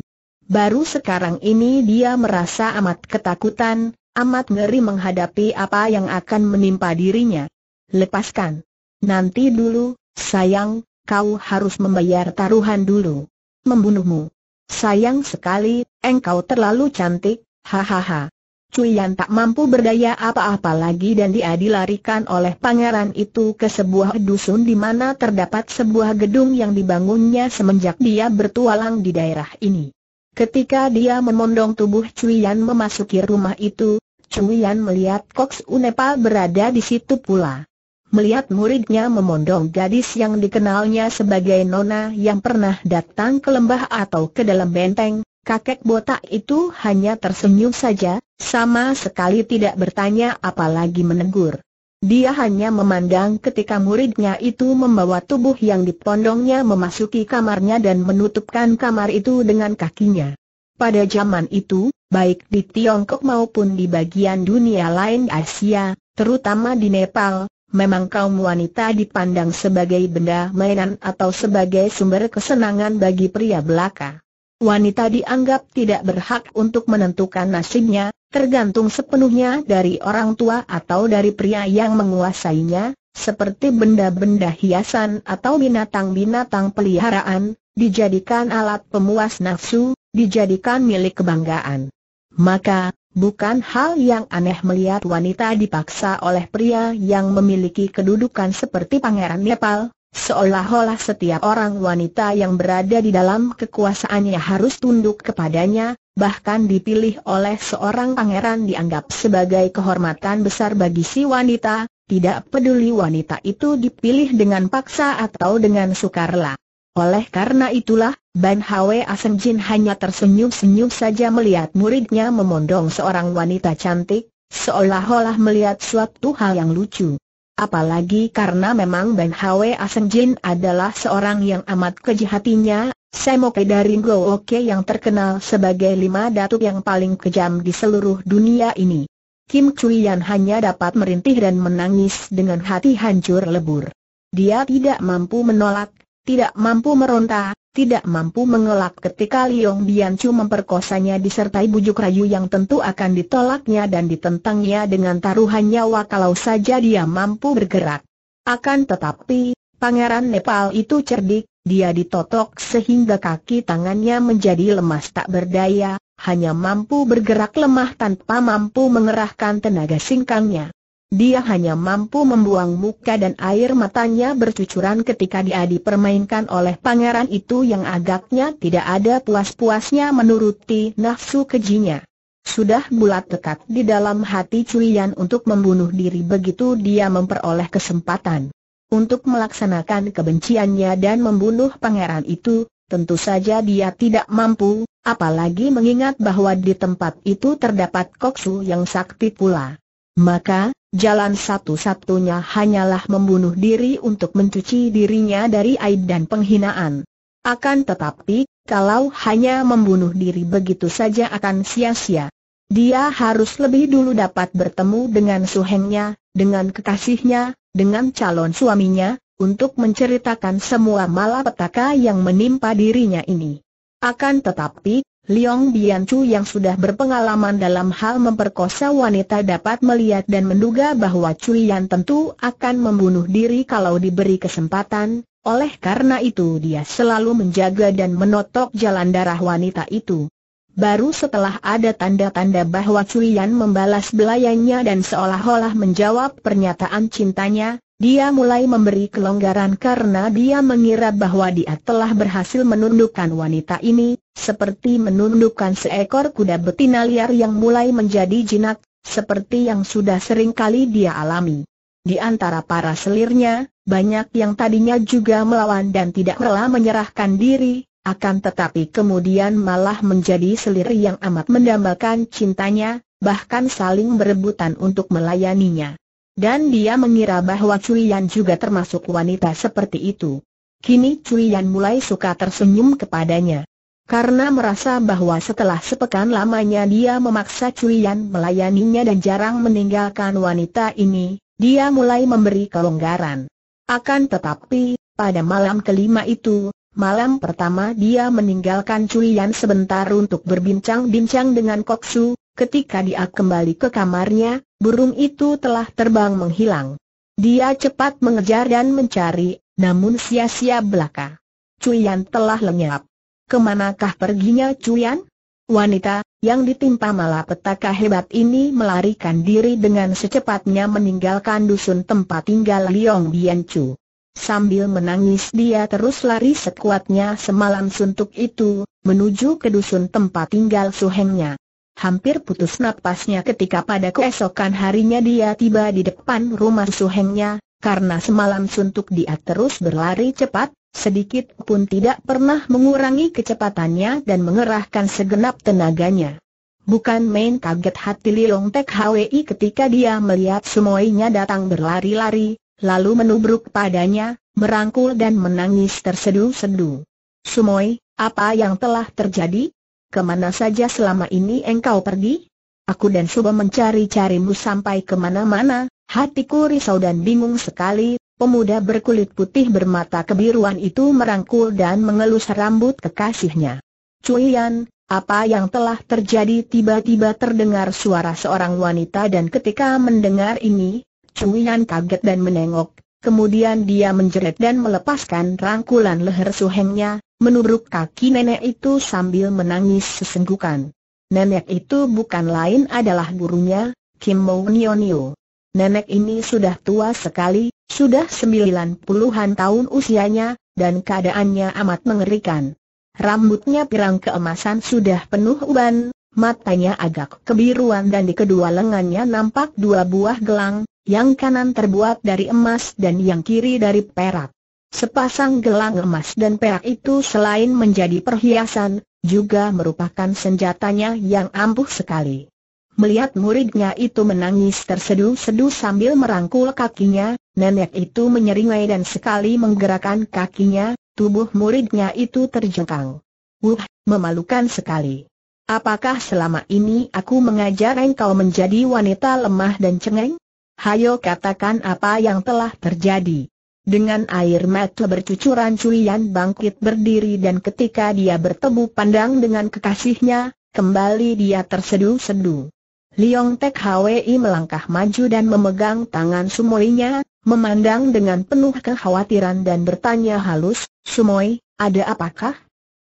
Baru sekarang ini dia merasa amat ketakutan, Amat ngeri menghadapi apa yang akan menimpa dirinya. Lepaskan. Nanti dulu, sayang, kau harus membayar taruhan dulu. Membunuhmu. Sayang sekali, engkau terlalu cantik, hahaha. Cuyan tak mampu berdaya apa-apa lagi dan dia dilarikan oleh pangeran itu ke sebuah dusun di mana terdapat sebuah gedung yang dibangunnya semenjak dia bertualang di daerah ini. Ketika dia memondong tubuh Cuian memasuki rumah itu, Cuian melihat Cox Unepa berada di situ pula. Melihat muridnya memondong gadis yang dikenalnya sebagai Nona yang pernah datang ke lembah atau ke dalam benteng, kakek botak itu hanya tersenyum saja, sama sekali tidak bertanya apalagi menegur. Dia hanya memandang ketika muridnya itu membawa tubuh yang dipondongnya memasuki kamarnya dan menutupkan kamar itu dengan kakinya. Pada zaman itu, baik di Tiongkok maupun di bagian dunia lain Asia, terutama di Nepal, memang kaum wanita dipandang sebagai benda mainan atau sebagai sumber kesenangan bagi pria belaka. Wanita dianggap tidak berhak untuk menentukan nasibnya, tergantung sepenuhnya dari orang tua atau dari pria yang menguasainya, seperti benda-benda hiasan atau binatang-binatang peliharaan, dijadikan alat pemuas nafsu, dijadikan milik kebanggaan. Maka, bukan hal yang aneh melihat wanita dipaksa oleh pria yang memiliki kedudukan seperti Pangeran Nepal, Seolah-olah setiap orang wanita yang berada di dalam kekuasaannya harus tunduk kepadanya, bahkan dipilih oleh seorang pangeran dianggap sebagai kehormatan besar bagi si wanita, tidak peduli wanita itu dipilih dengan paksa atau dengan sukarela. Oleh karena itulah, Ban Hwe Asen Jin hanya tersenyum-senyum saja melihat muridnya memondong seorang wanita cantik, seolah-olah melihat suatu hal yang lucu. Apalagi karena memang Ben Hwa Asenjin adalah seorang yang amat keji hatinya, Semoke dari Oke yang terkenal sebagai lima datuk yang paling kejam di seluruh dunia ini. Kim Yan hanya dapat merintih dan menangis dengan hati hancur lebur. Dia tidak mampu menolak, tidak mampu meronta, tidak mampu mengelak ketika Liong Biancu memperkosanya disertai bujuk rayu yang tentu akan ditolaknya dan ditentangnya dengan taruhan nyawa kalau saja dia mampu bergerak. Akan tetapi, Pangeran Nepal itu cerdik, dia ditotok sehingga kaki tangannya menjadi lemas tak berdaya, hanya mampu bergerak lemah tanpa mampu mengerahkan tenaga singkangnya. Dia hanya mampu membuang muka dan air matanya bercucuran ketika dia dipermainkan oleh pangeran itu yang agaknya tidak ada puas-puasnya menuruti nafsu kejinya. Sudah bulat tekad di dalam hati Cuiyan untuk membunuh diri begitu dia memperoleh kesempatan. Untuk melaksanakan kebenciannya dan membunuh pangeran itu, tentu saja dia tidak mampu, apalagi mengingat bahwa di tempat itu terdapat koksu yang sakti pula. Maka, Jalan satu-satunya hanyalah membunuh diri untuk mencuci dirinya dari aib dan penghinaan. Akan tetapi, kalau hanya membunuh diri begitu saja akan sia-sia. Dia harus lebih dulu dapat bertemu dengan suhengnya, dengan kekasihnya, dengan calon suaminya, untuk menceritakan semua malapetaka yang menimpa dirinya ini. Akan tetapi, Liong Biancu yang sudah berpengalaman dalam hal memperkosa wanita dapat melihat dan menduga bahwa Cui Yan tentu akan membunuh diri kalau diberi kesempatan, oleh karena itu dia selalu menjaga dan menotok jalan darah wanita itu. Baru setelah ada tanda-tanda bahwa Cui Yan membalas belayannya dan seolah-olah menjawab pernyataan cintanya, dia mulai memberi kelonggaran karena dia mengira bahwa dia telah berhasil menundukkan wanita ini, seperti menundukkan seekor kuda betina liar yang mulai menjadi jinak, seperti yang sudah sering kali dia alami. Di antara para selirnya, banyak yang tadinya juga melawan dan tidak rela menyerahkan diri, akan tetapi kemudian malah menjadi selir yang amat mendambakan cintanya, bahkan saling berebutan untuk melayaninya. Dan dia mengira bahwa Yan juga termasuk wanita seperti itu. Kini Yan mulai suka tersenyum kepadanya. Karena merasa bahwa setelah sepekan lamanya dia memaksa Yan melayaninya dan jarang meninggalkan wanita ini, dia mulai memberi kelonggaran. Akan tetapi, pada malam kelima itu, Malam pertama dia meninggalkan Yan sebentar untuk berbincang-bincang dengan Koksu, ketika dia kembali ke kamarnya, burung itu telah terbang menghilang. Dia cepat mengejar dan mencari, namun sia-sia belaka. Cuyan telah lenyap. Kemanakah perginya Cuyan? Wanita, yang ditimpa malapetaka hebat ini melarikan diri dengan secepatnya meninggalkan dusun tempat tinggal Liong Chu. Sambil menangis dia terus lari sekuatnya semalam suntuk itu, menuju ke dusun tempat tinggal suhengnya hampir putus napasnya ketika pada keesokan harinya dia tiba di depan rumah suhengnya, karena semalam suntuk dia terus berlari cepat, sedikit pun tidak pernah mengurangi kecepatannya dan mengerahkan segenap tenaganya. Bukan main kaget hati Lilong Tek Hwi ketika dia melihat semuanya datang berlari-lari, lalu menubruk padanya, merangkul dan menangis terseduh-seduh. Sumoy, apa yang telah terjadi? kemana saja selama ini engkau pergi? Aku dan Suba mencari-carimu sampai kemana-mana, hatiku risau dan bingung sekali, pemuda berkulit putih bermata kebiruan itu merangkul dan mengelus rambut kekasihnya. Cuyan, apa yang telah terjadi tiba-tiba terdengar suara seorang wanita dan ketika mendengar ini, Cuyan kaget dan menengok, kemudian dia menjerit dan melepaskan rangkulan leher suhengnya, menurut kaki nenek itu sambil menangis sesenggukan. Nenek itu bukan lain adalah gurunya, Kim Mo Nyo Nenek ini sudah tua sekali, sudah sembilan puluhan tahun usianya, dan keadaannya amat mengerikan. Rambutnya pirang keemasan sudah penuh uban, matanya agak kebiruan dan di kedua lengannya nampak dua buah gelang, yang kanan terbuat dari emas dan yang kiri dari perak. Sepasang gelang emas dan perak itu selain menjadi perhiasan, juga merupakan senjatanya yang ampuh sekali. Melihat muridnya itu menangis tersedu-sedu sambil merangkul kakinya, nenek itu menyeringai dan sekali menggerakkan kakinya, tubuh muridnya itu terjengkang. Wuh, memalukan sekali. Apakah selama ini aku mengajar engkau menjadi wanita lemah dan cengeng? Hayo katakan apa yang telah terjadi. Dengan air mata bercucuran Cuian bangkit berdiri dan ketika dia bertemu pandang dengan kekasihnya, kembali dia terseduh sedu Liong Tek Hwi melangkah maju dan memegang tangan Sumoinya, memandang dengan penuh kekhawatiran dan bertanya halus, Sumoi, ada apakah?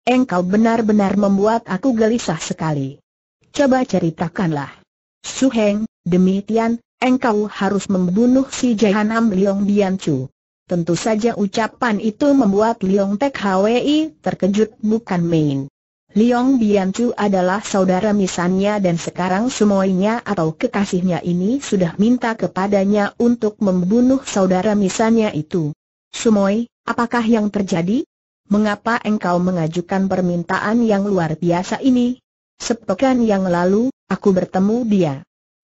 Engkau benar-benar membuat aku gelisah sekali. Coba ceritakanlah. Suheng, demikian, engkau harus membunuh si Jahanam Liong Chu. Tentu saja ucapan itu membuat Liong Tek Hwi terkejut bukan main. Liong Biancu adalah saudara misannya dan sekarang semuanya atau kekasihnya ini sudah minta kepadanya untuk membunuh saudara misannya itu. Sumoy, apakah yang terjadi? Mengapa engkau mengajukan permintaan yang luar biasa ini? Sepekan yang lalu, aku bertemu dia.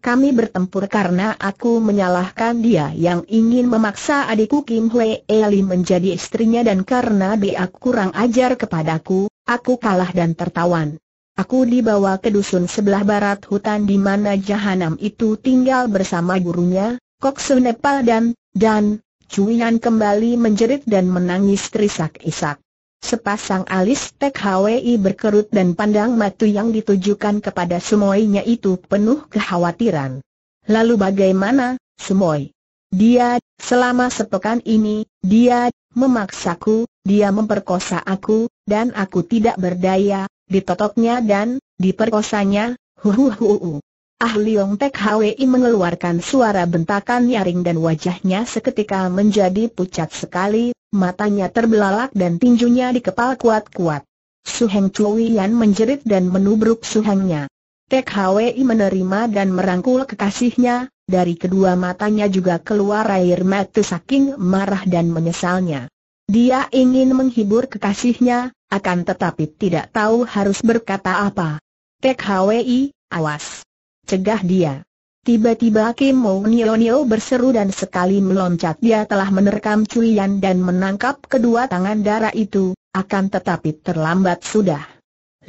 Kami bertempur karena aku menyalahkan dia yang ingin memaksa adikku Kim Hwe Eli menjadi istrinya dan karena dia kurang ajar kepadaku, aku kalah dan tertawan. Aku dibawa ke dusun sebelah barat hutan di mana Jahanam itu tinggal bersama gurunya, Koksu Nepal dan, dan, Cuian kembali menjerit dan menangis terisak-isak. Sepasang alis Tek Hwi berkerut dan pandang matu yang ditujukan kepada Sumoynya itu penuh kekhawatiran. Lalu bagaimana, Sumoy? Dia, selama sepekan ini, dia memaksaku, dia memperkosa aku, dan aku tidak berdaya, ditotoknya dan diperkosanya, huhuhuhu. Ah Liong Tek Hwi mengeluarkan suara bentakan nyaring dan wajahnya seketika menjadi pucat sekali, matanya terbelalak dan tinjunya di dikepal kuat-kuat. Su Heng Chui Yan menjerit dan menubruk suhengnya. Tek Hwi menerima dan merangkul kekasihnya, dari kedua matanya juga keluar air mata saking marah dan menyesalnya. Dia ingin menghibur kekasihnya, akan tetapi tidak tahu harus berkata apa. Tek Hwi, awas! cegah dia. Tiba-tiba Kim Mo Nio Nio berseru dan sekali meloncat dia telah menerkam Yan dan menangkap kedua tangan darah itu, akan tetapi terlambat sudah.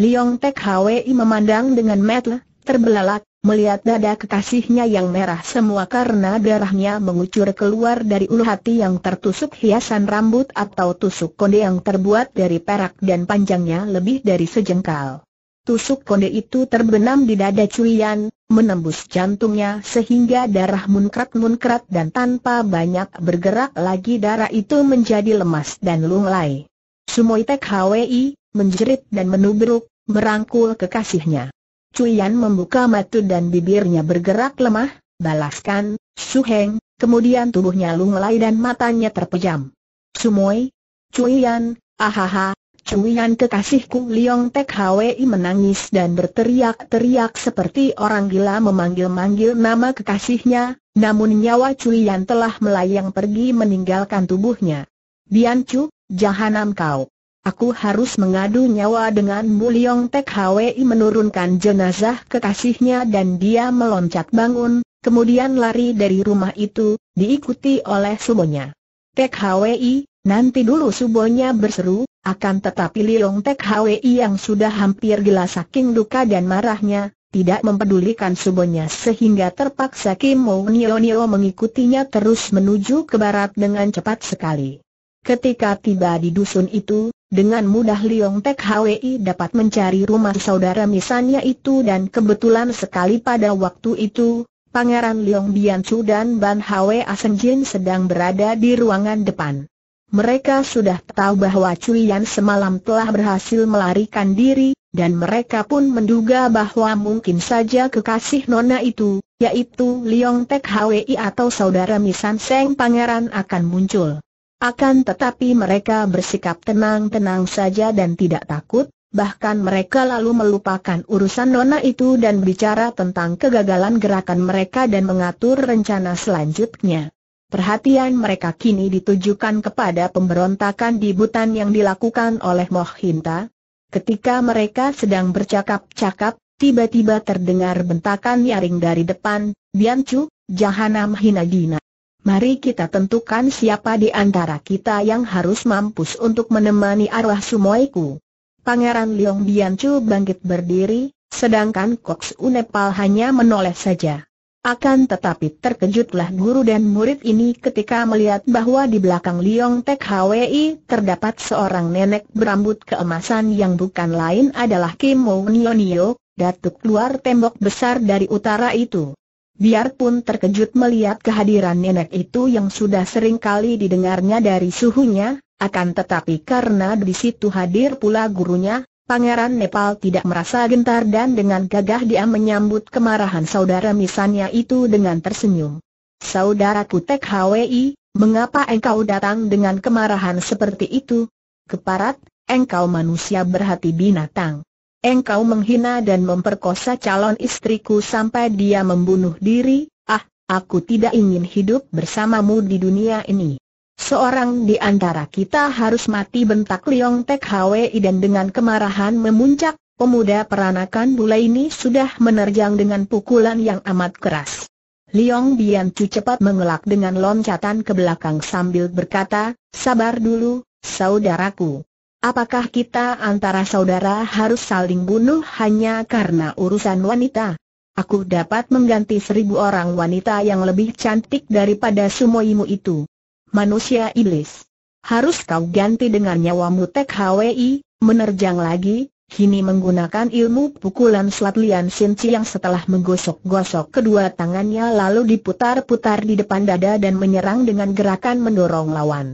Liong Tek Hwi memandang dengan metel, terbelalak, melihat dada kekasihnya yang merah semua karena darahnya mengucur keluar dari ulu hati yang tertusuk hiasan rambut atau tusuk konde yang terbuat dari perak dan panjangnya lebih dari sejengkal. Tusuk konde itu terbenam di dada Cuian, menembus jantungnya sehingga darah munkrat-munkrat dan tanpa banyak bergerak lagi darah itu menjadi lemas dan lunglai. Sumoitek Hwi, menjerit dan menubruk, merangkul kekasihnya. Cuian membuka mata dan bibirnya bergerak lemah, balaskan, suheng, kemudian tubuhnya lunglai dan matanya terpejam. Sumoi, Cuian, ahaha, Cuian kekasihku Liong Tek Hwi menangis dan berteriak-teriak seperti orang gila memanggil-manggil nama kekasihnya, namun nyawa Cuian telah melayang pergi meninggalkan tubuhnya. Bian Chu, jahanam kau. Aku harus mengadu nyawa dengan Liyong Tek Hwi menurunkan jenazah kekasihnya dan dia meloncat bangun, kemudian lari dari rumah itu, diikuti oleh semuanya. Tek Hwi, Nanti dulu subonya berseru, akan tetapi Liong Tek Hwi yang sudah hampir gila saking duka dan marahnya, tidak mempedulikan subonya sehingga terpaksa Kim Mo Nio Nio mengikutinya terus menuju ke barat dengan cepat sekali. Ketika tiba di dusun itu, dengan mudah Liong Tek Hwi dapat mencari rumah saudara misalnya itu dan kebetulan sekali pada waktu itu, Pangeran Liong Bian Chu dan Ban Hwe Asenjin sedang berada di ruangan depan. Mereka sudah tahu bahwa Cui Yan semalam telah berhasil melarikan diri, dan mereka pun menduga bahwa mungkin saja kekasih Nona itu, yaitu Liong Tek Hwi atau saudara Misan Seng Pangeran akan muncul. Akan tetapi mereka bersikap tenang-tenang saja dan tidak takut, bahkan mereka lalu melupakan urusan Nona itu dan bicara tentang kegagalan gerakan mereka dan mengatur rencana selanjutnya. Perhatian mereka kini ditujukan kepada pemberontakan di Butan yang dilakukan oleh Hinta. Ketika mereka sedang bercakap-cakap, tiba-tiba terdengar bentakan nyaring dari depan, Biancu, Jahanam Hinadina. Mari kita tentukan siapa di antara kita yang harus mampus untuk menemani arwah sumoiku. Pangeran Leong Biancu bangkit berdiri, sedangkan Koks Unepal hanya menoleh saja. Akan tetapi terkejutlah guru dan murid ini ketika melihat bahwa di belakang Liong Tek Hwi terdapat seorang nenek berambut keemasan yang bukan lain adalah Kim Mo datuk luar tembok besar dari utara itu. Biarpun terkejut melihat kehadiran nenek itu yang sudah sering kali didengarnya dari suhunya, akan tetapi karena di situ hadir pula gurunya, Pangeran Nepal tidak merasa gentar dan dengan gagah dia menyambut kemarahan saudara misannya itu dengan tersenyum. Saudara Kutek Hwi, mengapa engkau datang dengan kemarahan seperti itu? Keparat, engkau manusia berhati binatang. Engkau menghina dan memperkosa calon istriku sampai dia membunuh diri, ah, aku tidak ingin hidup bersamamu di dunia ini. Seorang di antara kita harus mati bentak Liong Tek Hwi dan dengan kemarahan memuncak, pemuda peranakan bule ini sudah menerjang dengan pukulan yang amat keras. Liong Bian Chu cepat mengelak dengan loncatan ke belakang sambil berkata, sabar dulu, saudaraku. Apakah kita antara saudara harus saling bunuh hanya karena urusan wanita? Aku dapat mengganti seribu orang wanita yang lebih cantik daripada sumoimu itu manusia iblis. Harus kau ganti dengan nyawamu Tek Hwi, menerjang lagi, kini menggunakan ilmu pukulan Slat Lian Sin yang setelah menggosok-gosok kedua tangannya lalu diputar-putar di depan dada dan menyerang dengan gerakan mendorong lawan.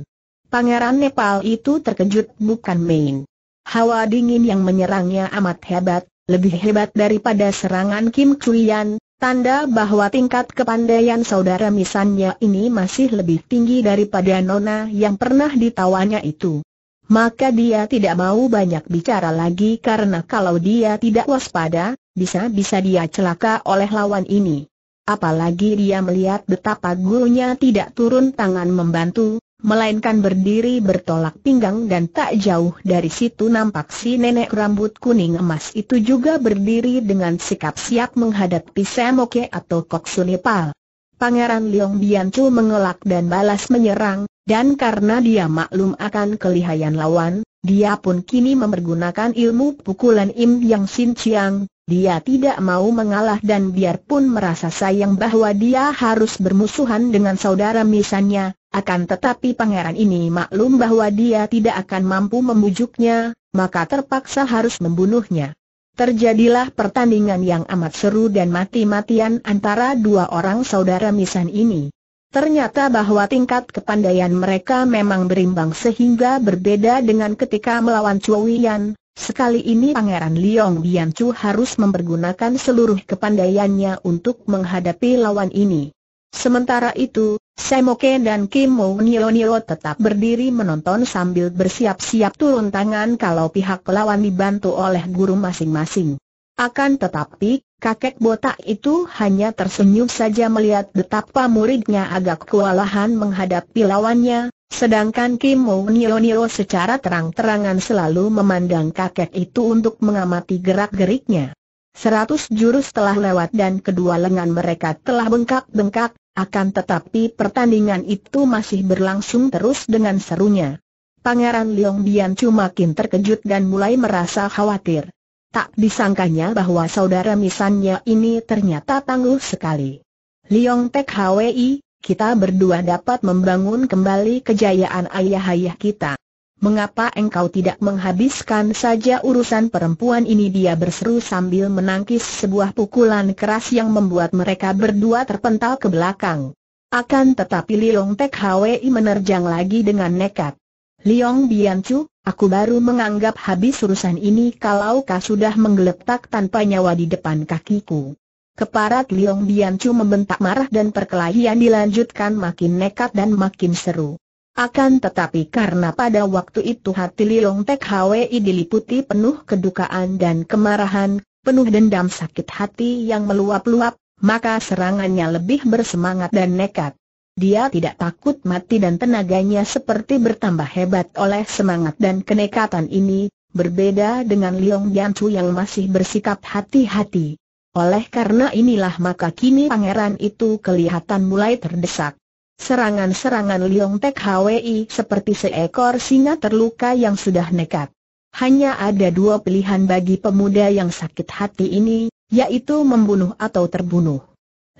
Pangeran Nepal itu terkejut bukan main. Hawa dingin yang menyerangnya amat hebat, lebih hebat daripada serangan Kim Kuyan, Tanda bahwa tingkat kepandaian saudara misannya ini masih lebih tinggi daripada Nona yang pernah ditawanya itu. Maka dia tidak mau banyak bicara lagi karena kalau dia tidak waspada, bisa-bisa dia celaka oleh lawan ini. Apalagi dia melihat betapa gurunya tidak turun tangan membantu, melainkan berdiri bertolak pinggang dan tak jauh dari situ nampak si nenek rambut kuning emas itu juga berdiri dengan sikap siap menghadapi Semoke atau Koksunipal. Pangeran Liong Biancu mengelak dan balas menyerang, dan karena dia maklum akan kelihayan lawan, dia pun kini mempergunakan ilmu pukulan Im Yang Sin Chiang, dia tidak mau mengalah dan biarpun merasa sayang bahwa dia harus bermusuhan dengan saudara misannya, akan tetapi pangeran ini maklum bahwa dia tidak akan mampu membujuknya, maka terpaksa harus membunuhnya. Terjadilah pertandingan yang amat seru dan mati-matian antara dua orang saudara misan ini. Ternyata bahwa tingkat kepandaian mereka memang berimbang sehingga berbeda dengan ketika melawan Chuowian. Sekali ini Pangeran Liong Chu harus mempergunakan seluruh kepandaiannya untuk menghadapi lawan ini. Sementara itu, Semoke dan Kim Mo Nio Nio tetap berdiri menonton sambil bersiap-siap turun tangan kalau pihak lawan dibantu oleh guru masing-masing. Akan tetapi, Kakek botak itu hanya tersenyum saja melihat betapa muridnya agak kewalahan menghadapi lawannya, sedangkan Kim Mo Niro Niro secara terang-terangan selalu memandang kakek itu untuk mengamati gerak-geriknya. Seratus jurus telah lewat dan kedua lengan mereka telah bengkak-bengkak, akan tetapi pertandingan itu masih berlangsung terus dengan serunya. Pangeran Leong Bian makin terkejut dan mulai merasa khawatir. Tak disangkanya bahwa saudara misannya ini ternyata tangguh sekali. Liong Tek Hwi, kita berdua dapat membangun kembali kejayaan ayah-ayah kita. Mengapa engkau tidak menghabiskan saja urusan perempuan ini dia berseru sambil menangkis sebuah pukulan keras yang membuat mereka berdua terpental ke belakang. Akan tetapi Liong Tek Hwi menerjang lagi dengan nekat. Liong Biancu, aku baru menganggap habis urusan ini kalau kau sudah menggeletak tanpa nyawa di depan kakiku. Keparat Liong Biancu membentak marah dan perkelahian dilanjutkan makin nekat dan makin seru. Akan tetapi karena pada waktu itu hati Liong Tek Hwi diliputi penuh kedukaan dan kemarahan, penuh dendam sakit hati yang meluap-luap, maka serangannya lebih bersemangat dan nekat. Dia tidak takut mati dan tenaganya seperti bertambah hebat oleh semangat dan kenekatan ini, berbeda dengan Liong Yancu yang masih bersikap hati-hati. Oleh karena inilah maka kini pangeran itu kelihatan mulai terdesak. Serangan-serangan Liong Tek Hwi seperti seekor singa terluka yang sudah nekat. Hanya ada dua pilihan bagi pemuda yang sakit hati ini, yaitu membunuh atau terbunuh.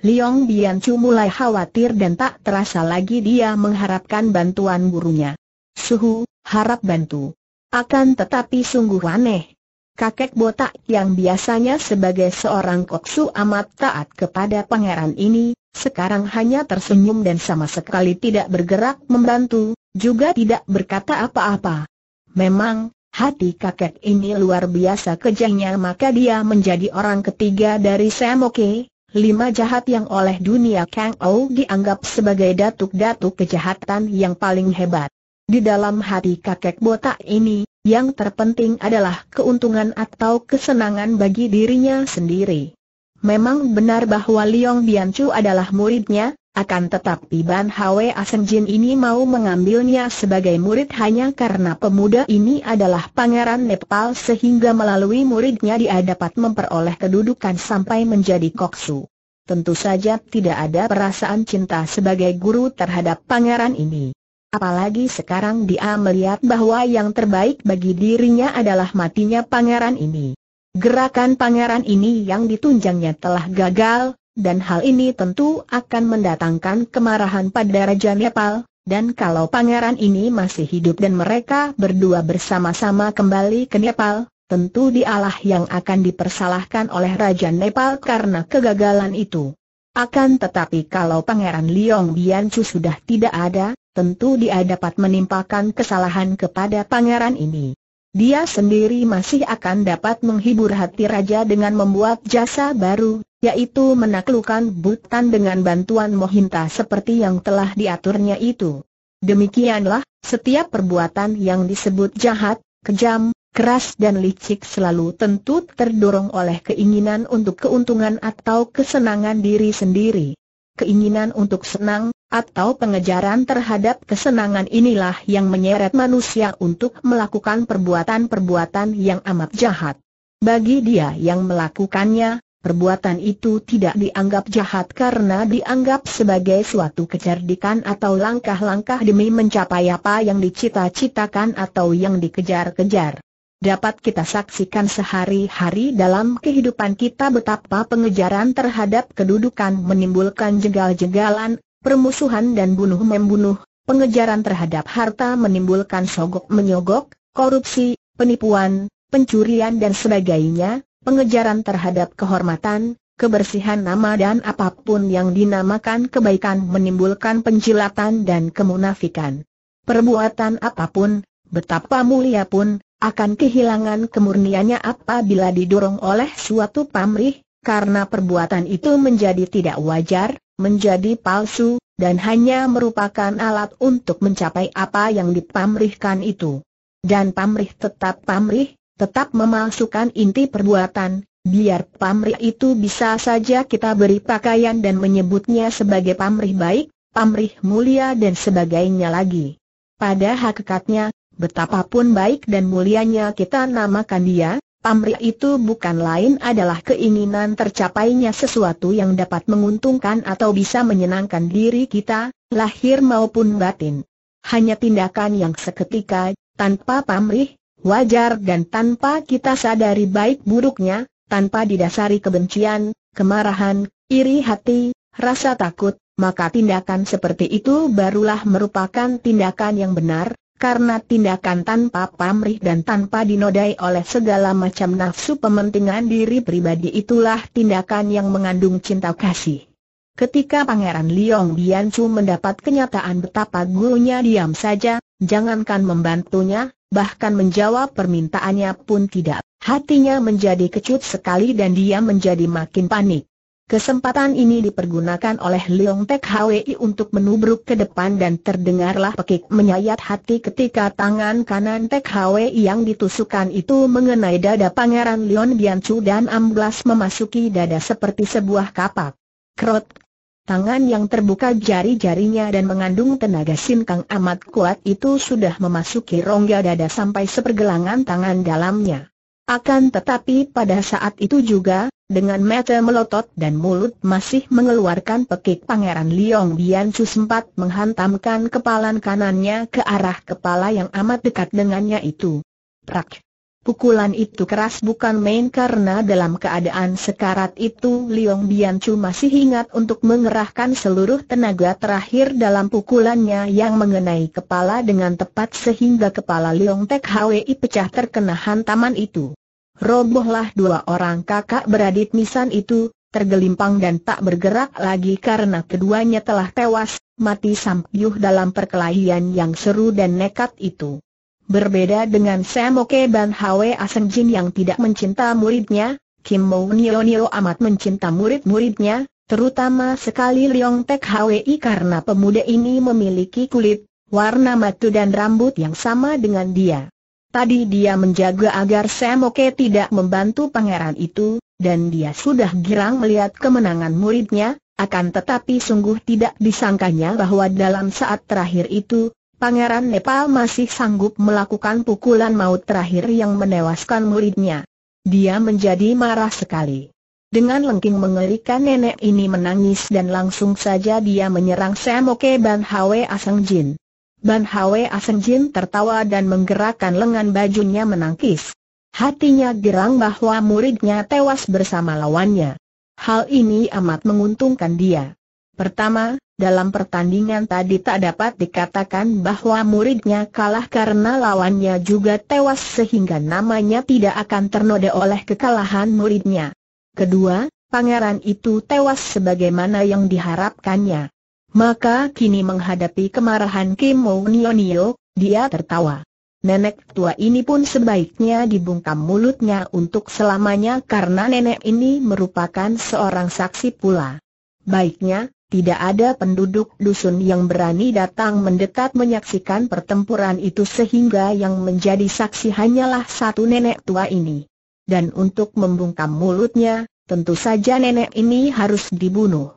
Liong Biancu mulai khawatir dan tak terasa lagi dia mengharapkan bantuan gurunya. Suhu, harap bantu. Akan tetapi sungguh aneh. Kakek botak yang biasanya sebagai seorang koksu amat taat kepada pangeran ini, sekarang hanya tersenyum dan sama sekali tidak bergerak membantu, juga tidak berkata apa-apa. Memang, hati kakek ini luar biasa kejangnya maka dia menjadi orang ketiga dari Semoke, Lima jahat yang oleh dunia Kang Ou dianggap sebagai datuk-datuk kejahatan yang paling hebat. Di dalam hati kakek botak ini, yang terpenting adalah keuntungan atau kesenangan bagi dirinya sendiri. Memang benar bahwa Liong Biancu adalah muridnya, akan tetapi Ban Hwe Asenjin ini mau mengambilnya sebagai murid hanya karena pemuda ini adalah pangeran Nepal sehingga melalui muridnya dia dapat memperoleh kedudukan sampai menjadi koksu. Tentu saja tidak ada perasaan cinta sebagai guru terhadap pangeran ini. Apalagi sekarang dia melihat bahwa yang terbaik bagi dirinya adalah matinya pangeran ini. Gerakan pangeran ini yang ditunjangnya telah gagal, dan hal ini tentu akan mendatangkan kemarahan pada Raja Nepal, dan kalau pangeran ini masih hidup dan mereka berdua bersama-sama kembali ke Nepal, tentu dialah yang akan dipersalahkan oleh Raja Nepal karena kegagalan itu. Akan tetapi kalau pangeran Liong Biancu sudah tidak ada, tentu dia dapat menimpakan kesalahan kepada pangeran ini. Dia sendiri masih akan dapat menghibur hati raja dengan membuat jasa baru, yaitu menaklukkan Butan dengan bantuan Mohinta seperti yang telah diaturnya itu. Demikianlah, setiap perbuatan yang disebut jahat, kejam, keras dan licik selalu tentu terdorong oleh keinginan untuk keuntungan atau kesenangan diri sendiri. Keinginan untuk senang, atau pengejaran terhadap kesenangan inilah yang menyeret manusia untuk melakukan perbuatan-perbuatan yang amat jahat. Bagi dia yang melakukannya, Perbuatan itu tidak dianggap jahat karena dianggap sebagai suatu kecerdikan atau langkah-langkah demi mencapai apa yang dicita-citakan atau yang dikejar-kejar. Dapat kita saksikan sehari-hari dalam kehidupan kita betapa pengejaran terhadap kedudukan menimbulkan jegal-jegalan, permusuhan dan bunuh-membunuh, pengejaran terhadap harta menimbulkan sogok-menyogok, korupsi, penipuan, pencurian dan sebagainya, pengejaran terhadap kehormatan, kebersihan nama dan apapun yang dinamakan kebaikan menimbulkan penjilatan dan kemunafikan. Perbuatan apapun, betapa mulia pun, akan kehilangan kemurniannya apabila didorong oleh suatu pamrih, karena perbuatan itu menjadi tidak wajar, menjadi palsu, dan hanya merupakan alat untuk mencapai apa yang dipamrihkan itu. Dan pamrih tetap pamrih, tetap memalsukan inti perbuatan, biar pamrih itu bisa saja kita beri pakaian dan menyebutnya sebagai pamrih baik, pamrih mulia dan sebagainya lagi. Pada hakikatnya, betapapun baik dan mulianya kita namakan dia, pamrih itu bukan lain adalah keinginan tercapainya sesuatu yang dapat menguntungkan atau bisa menyenangkan diri kita, lahir maupun batin. Hanya tindakan yang seketika, tanpa pamrih, Wajar dan tanpa kita sadari baik buruknya, tanpa didasari kebencian, kemarahan, iri hati, rasa takut, maka tindakan seperti itu barulah merupakan tindakan yang benar, karena tindakan tanpa pamrih dan tanpa dinodai oleh segala macam nafsu pementingan diri pribadi itulah tindakan yang mengandung cinta kasih. Ketika Pangeran Liong Bianchu mendapat kenyataan betapa gurunya diam saja, jangankan membantunya, bahkan menjawab permintaannya pun tidak. Hatinya menjadi kecut sekali dan dia menjadi makin panik. Kesempatan ini dipergunakan oleh Leong Tek Hwi untuk menubruk ke depan dan terdengarlah pekik menyayat hati ketika tangan kanan Tek Hwi yang ditusukan itu mengenai dada Pangeran Leon Biancu dan amblas memasuki dada seperti sebuah kapak. Krot Tangan yang terbuka jari-jarinya dan mengandung tenaga sinkang amat kuat itu sudah memasuki rongga dada sampai sepergelangan tangan dalamnya. Akan tetapi pada saat itu juga, dengan mata melotot dan mulut masih mengeluarkan pekik Pangeran Liong Su sempat menghantamkan kepalan kanannya ke arah kepala yang amat dekat dengannya itu. Prak! Pukulan itu keras bukan main karena dalam keadaan sekarat itu Liong Biancu masih ingat untuk mengerahkan seluruh tenaga terakhir dalam pukulannya yang mengenai kepala dengan tepat sehingga kepala Liong Tek Hwi pecah terkena hantaman itu. Robohlah dua orang kakak beradik nisan itu, tergelimpang dan tak bergerak lagi karena keduanya telah tewas, mati sampiuh dalam perkelahian yang seru dan nekat itu. Berbeda dengan Samoke Ban Hwe Jin yang tidak mencinta muridnya, Kim Mo Nio Nio amat mencinta murid-muridnya, terutama sekali Leong Tek I karena pemuda ini memiliki kulit, warna mata dan rambut yang sama dengan dia. Tadi dia menjaga agar Samoke tidak membantu pangeran itu, dan dia sudah girang melihat kemenangan muridnya, akan tetapi sungguh tidak disangkanya bahwa dalam saat terakhir itu, Pangeran Nepal masih sanggup melakukan pukulan maut terakhir yang menewaskan muridnya. Dia menjadi marah sekali. Dengan lengking mengerikan nenek ini menangis dan langsung saja dia menyerang Semoke Ban Hwe Aseng Jin. Ban Hwe Aseng Jin tertawa dan menggerakkan lengan bajunya menangkis. Hatinya gerang bahwa muridnya tewas bersama lawannya. Hal ini amat menguntungkan dia. Pertama, dalam pertandingan tadi tak dapat dikatakan bahwa muridnya kalah karena lawannya juga tewas sehingga namanya tidak akan ternoda oleh kekalahan muridnya. Kedua, pangeran itu tewas sebagaimana yang diharapkannya. Maka kini menghadapi kemarahan Kim Nio, dia tertawa. Nenek tua ini pun sebaiknya dibungkam mulutnya untuk selamanya karena nenek ini merupakan seorang saksi pula. Baiknya, tidak ada penduduk dusun yang berani datang mendekat menyaksikan pertempuran itu sehingga yang menjadi saksi hanyalah satu nenek tua ini. Dan untuk membungkam mulutnya, tentu saja nenek ini harus dibunuh.